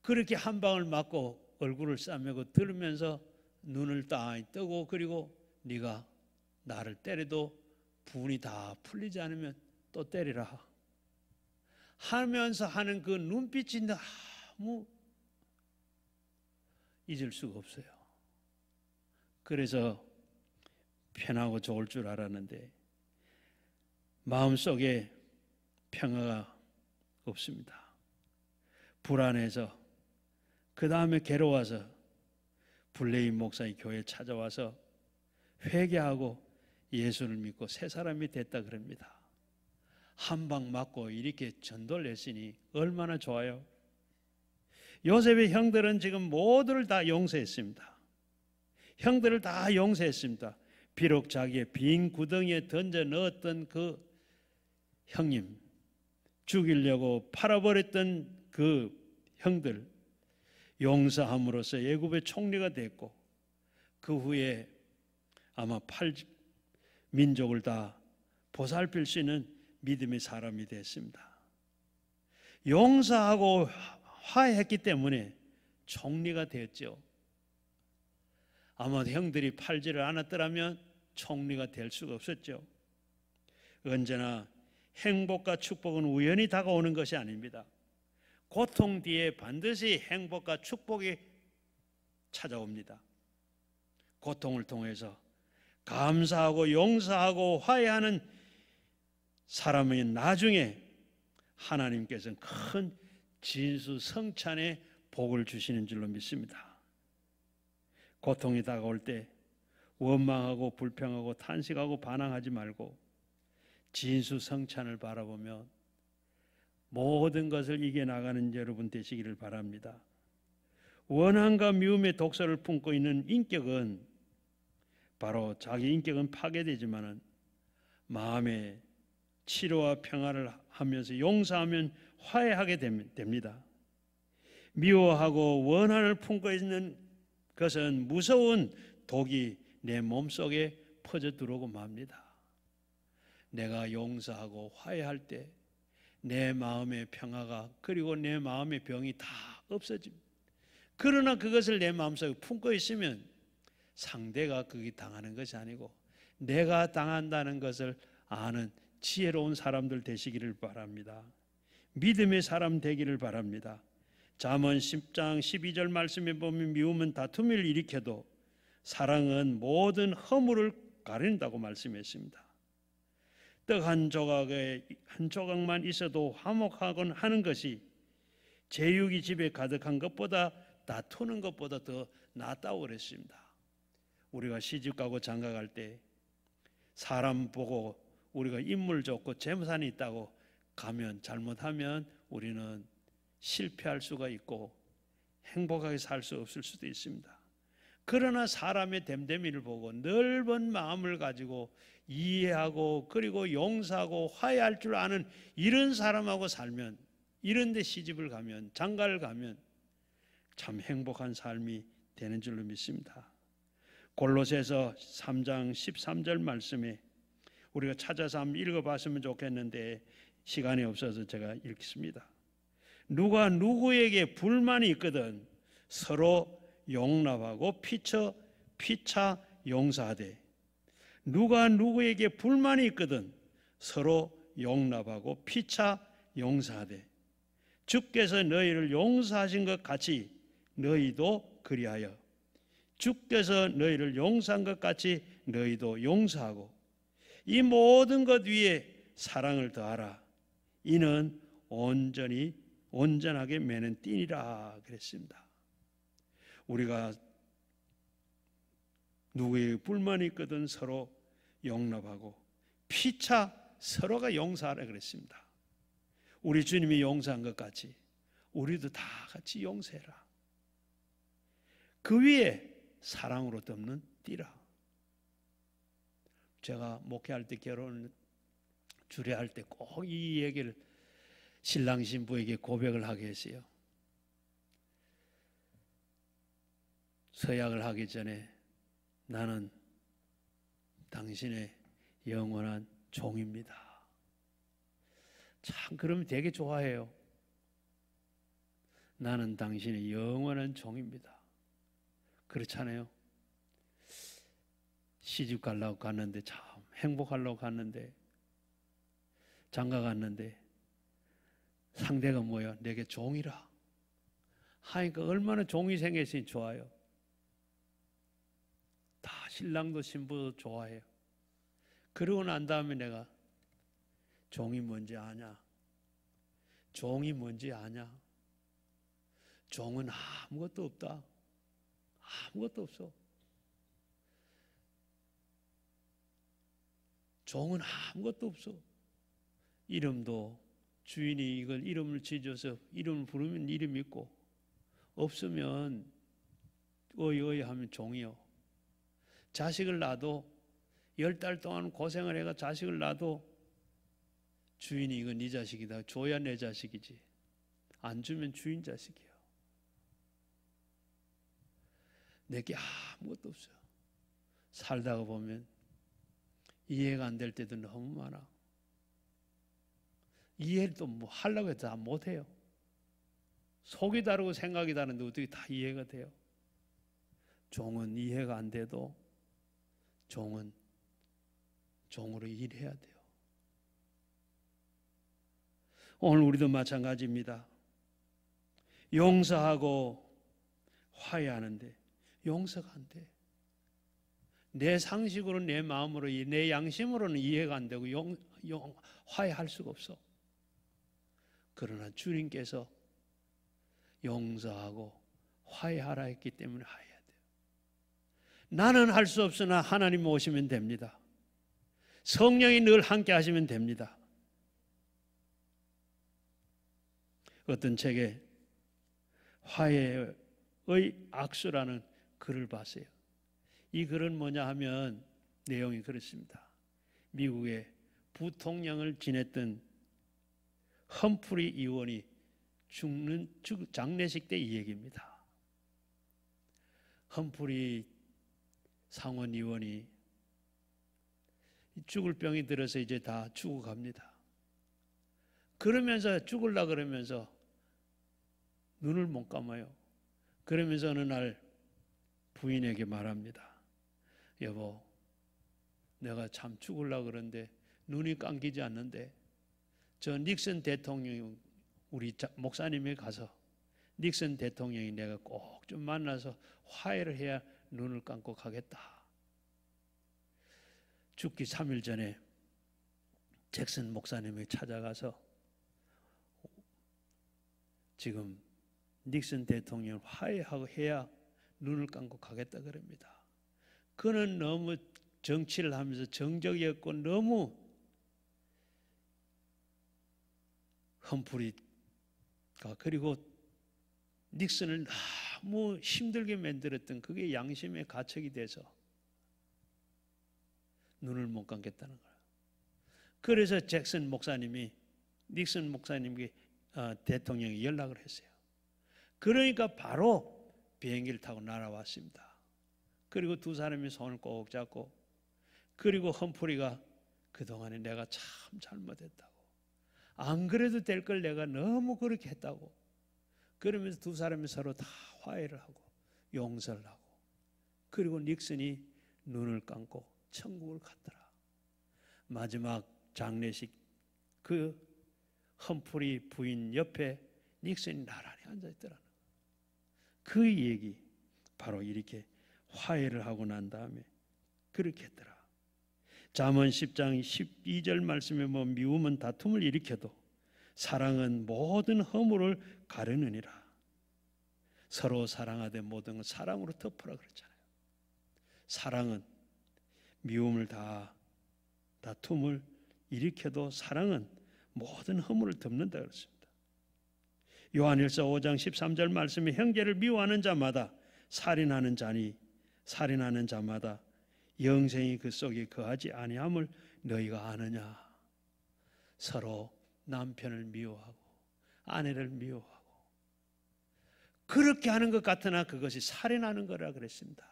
Speaker 1: 그렇게 한 방을 맞고 얼굴을 싸매고 들으면서 눈을 땅 뜨고 그리고 네가 나를 때려도 분이 다 풀리지 않으면 또 때리라 하면서 하는 그 눈빛이 너무 잊을 수가 없어요. 그래서 편하고 좋을 줄 알았는데 마음속에 평화가 없습니다. 불안해서 그 다음에 괴로워서 불레인 목사의 교회에 찾아와서 회개하고 예수를 믿고 새 사람이 됐다 그럽니다. 한방 맞고 이렇게 전도를 했으니 얼마나 좋아요. 요셉의 형들은 지금 모두를 다 용서했습니다. 형들을 다 용서했습니다. 비록 자기의 빈 구덩이에 던져 넣었던 그 형님, 죽이려고 팔아버렸던 그 형들, 용서함으로써 예굽의 총리가 됐고, 그 후에 아마 팔 민족을 다 보살필 수 있는 믿음의 사람이 됐습니다. 용서하고 화해했기 때문에 총리가 되었죠. 아마 형들이 팔지를 않았더라면 정리가 될 수가 없었죠. 언제나 행복과 축복은 우연히 다가오는 것이 아닙니다. 고통 뒤에 반드시 행복과 축복이 찾아옵니다. 고통을 통해서 감사하고 용서하고 화해하는 사람이 나중에 하나님께서는 큰 진수 성찬의 복을 주시는 줄로 믿습니다. 고통이 다가올 때 원망하고 불평하고 탄식하고 반항하지 말고 진수 성찬을 바라보며 모든 것을 이겨나가는 여러분 되시기를 바랍니다. 원한과 미움의 독서를 품고 있는 인격은 바로 자기 인격은 파괴되지만은 마음의 치료와 평화를 하면서 용서하면 화해하게 됩니다. 미워하고 원한을 품고 있는 것은 무서운 독이 내 몸속에 퍼져 들어오고 맙니다. 내가 용서하고 화해할 때 내 마음의 평화가 그리고 내 마음의 병이 다 없어집니다. 그러나 그것을 내 마음속에 품고 있으면 상대가 그게 당하는 것이 아니고 내가 당한다는 것을 아는 지혜로운 사람들 되시기를 바랍니다. 믿음의 사람 되기를 바랍니다. 잠언 10장 12절 말씀에 보면 미움은 다툼을 일으켜도 사랑은 모든 허물을 가린다고 말씀했습니다. 떡 한 조각에 한 조각만 있어도 화목하곤 하는 것이 제육이 집에 가득한 것보다 다투는 것보다 더 낫다고 그랬습니다. 우리가 시집 가고 장가 갈 때 사람 보고 우리가 인물 좋고 재산이 있다고 가면 잘못하면 우리는 실패할 수가 있고 행복하게 살 수 없을 수도 있습니다. 그러나 사람의 됨됨이를 보고 넓은 마음을 가지고 이해하고 그리고 용서하고 화해할 줄 아는 이런 사람하고 살면 이런 데 시집을 가면 장가를 가면 참 행복한 삶이 되는 줄로 믿습니다. 골로새서 3장 13절 말씀에 우리가 찾아서 한번 읽어봤으면 좋겠는데 시간이 없어서 제가 읽겠습니다. 누가 누구에게 불만이 있거든 서로 용납하고 피처 피차 용서하되 누가 누구에게 불만이 있거든 서로 용납하고 피차 용서하되 주께서 너희를 용서하신 것 같이 너희도 그리하여 주께서 너희를 용서한 것 같이 너희도 용서하고 이 모든 것 위에 사랑을 더하라 이는 온전히 온전하게 매는 띠니라 그랬습니다. 우리가 누구의 불만이 있거든 서로 용납하고 피차 서로가 용서하라 그랬습니다. 우리 주님이 용서한 것 같이 우리도 다 같이 용서해라. 그 위에 사랑으로 덮는 띠라. 제가 목회할 때 결혼 주례할 때 꼭 이 얘기를 신랑 신부에게 고백을 하게 했어요. 서약을 하기 전에 나는 당신의 영원한 종입니다. 참 그러면 되게 좋아해요. 나는 당신의 영원한 종입니다. 그렇잖아요. 시집 가려고 갔는데 참 행복하려고 갔는데 장가 갔는데 상대가 뭐야? 내게 종이라. 하니까 얼마나 종이 생겼으니 좋아요. 다 신랑도 신부도 좋아해요. 그러고 난 다음에 내가 종이 뭔지 아냐? 종이 뭔지 아냐? 종은 아무것도 없다. 아무것도 없어. 종은 아무것도 없어. 이름도 주인이 이걸 이름을 지어서 이름을 부르면 이름 이 있고 없으면 어이어이 하면 종이요. 자식을 낳아도 열 달 동안 고생을 해가 자식을 낳아도 주인이 이건 네 자식이다. 줘야 내 자식이지. 안 주면 주인 자식이요. 내게 아무것도 없어요. 살다가 보면 이해가 안 될 때도 너무 많아. 이해도 뭐 하려고 해도 다 못해요. 속이 다르고 생각이 다른데 어떻게 다 이해가 돼요? 종은 이해가 안 돼도 종은 종으로 일해야 돼요. 오늘 우리도 마찬가지입니다. 용서하고 화해하는데 용서가 안 돼. 내 상식으로 내 마음으로 내 양심으로는 이해가 안 되고 용, 용, 화해할 수가 없어. 그러나 주님께서 용서하고 화해하라 했기 때문에 화해야 돼요. 나는 할 수 없으나 하나님 오시면 됩니다. 성령이 늘 함께 하시면 됩니다. 어떤 책에 화해의 악수라는 글을 봤어요. 이 글은 뭐냐 하면 내용이 그렇습니다. 미국의 부통령을 지냈던 험프리 의원이 죽는 죽, 장례식 때 이 얘기입니다. 험프리 상원 의원이 죽을 병이 들어서 이제 다 죽어갑니다. 그러면서 죽을라 그러면서 눈을 못 감아요. 그러면서 어느 날 부인에게 말합니다. 여보, 내가 참 죽을라 그러는데 눈이 감기지 않는데 저 닉슨 대통령 이 우리 목사님이 가서 닉슨 대통령이 내가 꼭 좀 만나서 화해를 해야 눈을 감고 가겠다. 죽기 3일 전에 잭슨 목사님이 찾아가서 지금 닉슨 대통령 화해하고 해야 눈을 감고 가겠다 그럽니다. 그는 너무 정치를 하면서 정적이었고 너무 험프리가 그리고 닉슨을 너무 힘들게 만들었던 그게 양심의 가책이 돼서 눈을 못 감겠다는 거예요. 그래서 잭슨 목사님이 닉슨 목사님께 어, 대통령이 연락을 했어요. 그러니까 바로 비행기를 타고 날아왔습니다. 그리고 두 사람이 손을 꼭 잡고 그리고 험프리가 그동안에 내가 참 잘못했다고 안 그래도 될 걸 내가 너무 그렇게 했다고. 그러면서 두 사람이 서로 다 화해를 하고 용서를 하고 그리고 닉슨이 눈을 감고 천국을 갔더라. 마지막 장례식 그 험프리 부인 옆에 닉슨이 나란히 앉아 있더라는 그 얘기 바로 이렇게 화해를 하고 난 다음에 그렇게 했더라. 잠언 10장 12절 말씀에 뭐 미움은 다툼을 일으켜도 사랑은 모든 허물을 가르느니라. 서로 사랑하되 모든 걸 사랑으로 덮으라 그랬잖아요. 사랑은 미움을 다 다툼을 일으켜도 사랑은 모든 허물을 덮는다 그랬습니다. 요한일서 5장 13절 말씀에 형제를 미워하는 자마다 살인하는 자니 살인하는 자마다 영생이 그 속에 거하지 아니함을 너희가 아느냐 서로 남편을 미워하고 아내를 미워하고 그렇게 하는 것 같으나 그것이 살인하는 거라 그랬습니다.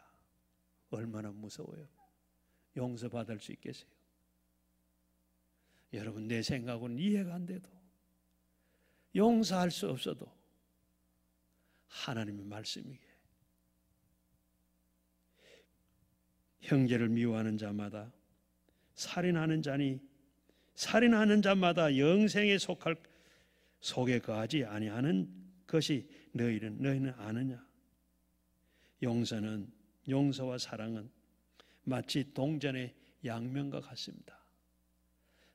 Speaker 1: 얼마나 무서워요. 용서받을 수 있겠어요? 여러분 내 생각은 이해가 안 돼도 용서할 수 없어도 하나님의 말씀이에요. 형제를 미워하는 자마다 살인하는 자니 살인하는 자마다 영생에 속할 속에 거하지 아니하는 것이 너희는 너희는 아느냐 용서는 용서와 사랑은 마치 동전의 양면과 같습니다.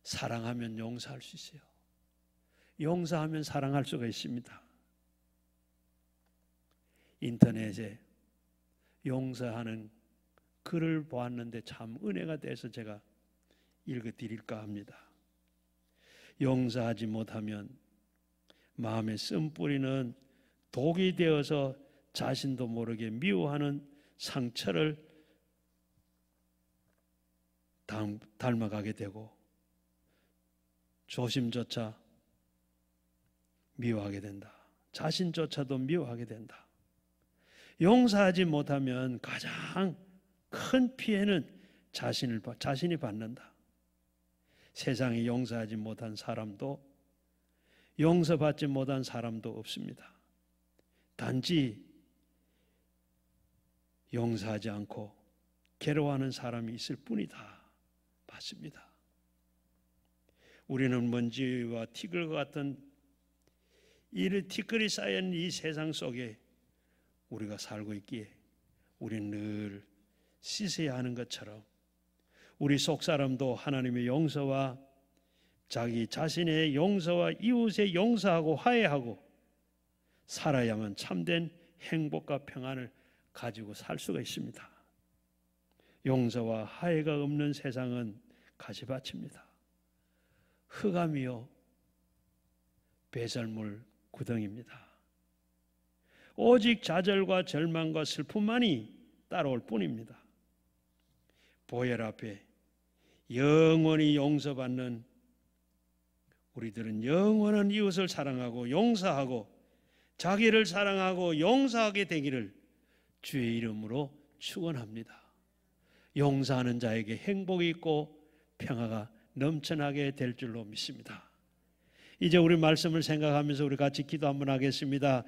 Speaker 1: 사랑하면 용서할 수 있어요. 용서하면 사랑할 수가 있습니다. 인터넷에 용서하는 글을 보았는데 참 은혜가 돼서 제가 읽어 드릴까 합니다. 용서하지 못하면 마음의 쓴뿌리는 독이 되어서 자신도 모르게 미워하는 상처를 닮아가게 되고 조심조차 미워하게 된다. 자신조차도 미워하게 된다. 용서하지 못하면 가장 큰 피해는 자신을 자신이 받는다. 세상에 용서하지 못한 사람도 용서받지 못한 사람도 없습니다. 단지 용서하지 않고 괴로워하는 사람이 있을 뿐이다. 맞습니다. 우리는 먼지와 티끌과 같은 이를 티끌이 쌓인 이 세상 속에 우리가 살고 있기에 우리는 늘 씻어야 하는 것처럼 우리 속 사람도 하나님의 용서와 자기 자신의 용서와 이웃의 용서하고 화해하고 살아야만 참된 행복과 평안을 가지고 살 수가 있습니다. 용서와 화해가 없는 세상은 가시밭입니다. 흑암이요 배설물 구덩입니다. 오직 좌절과 절망과 슬픔만이 따라올 뿐입니다. 보혈 앞에 영원히 용서받는 우리들은 영원한 이웃을 사랑하고 용서하고 자기를 사랑하고 용서하게 되기를 주의 이름으로 축원합니다. 용서하는 자에게 행복이 있고 평화가 넘쳐나게 될 줄로 믿습니다. 이제 우리 말씀을 생각하면서 우리 같이 기도 한번 하겠습니다.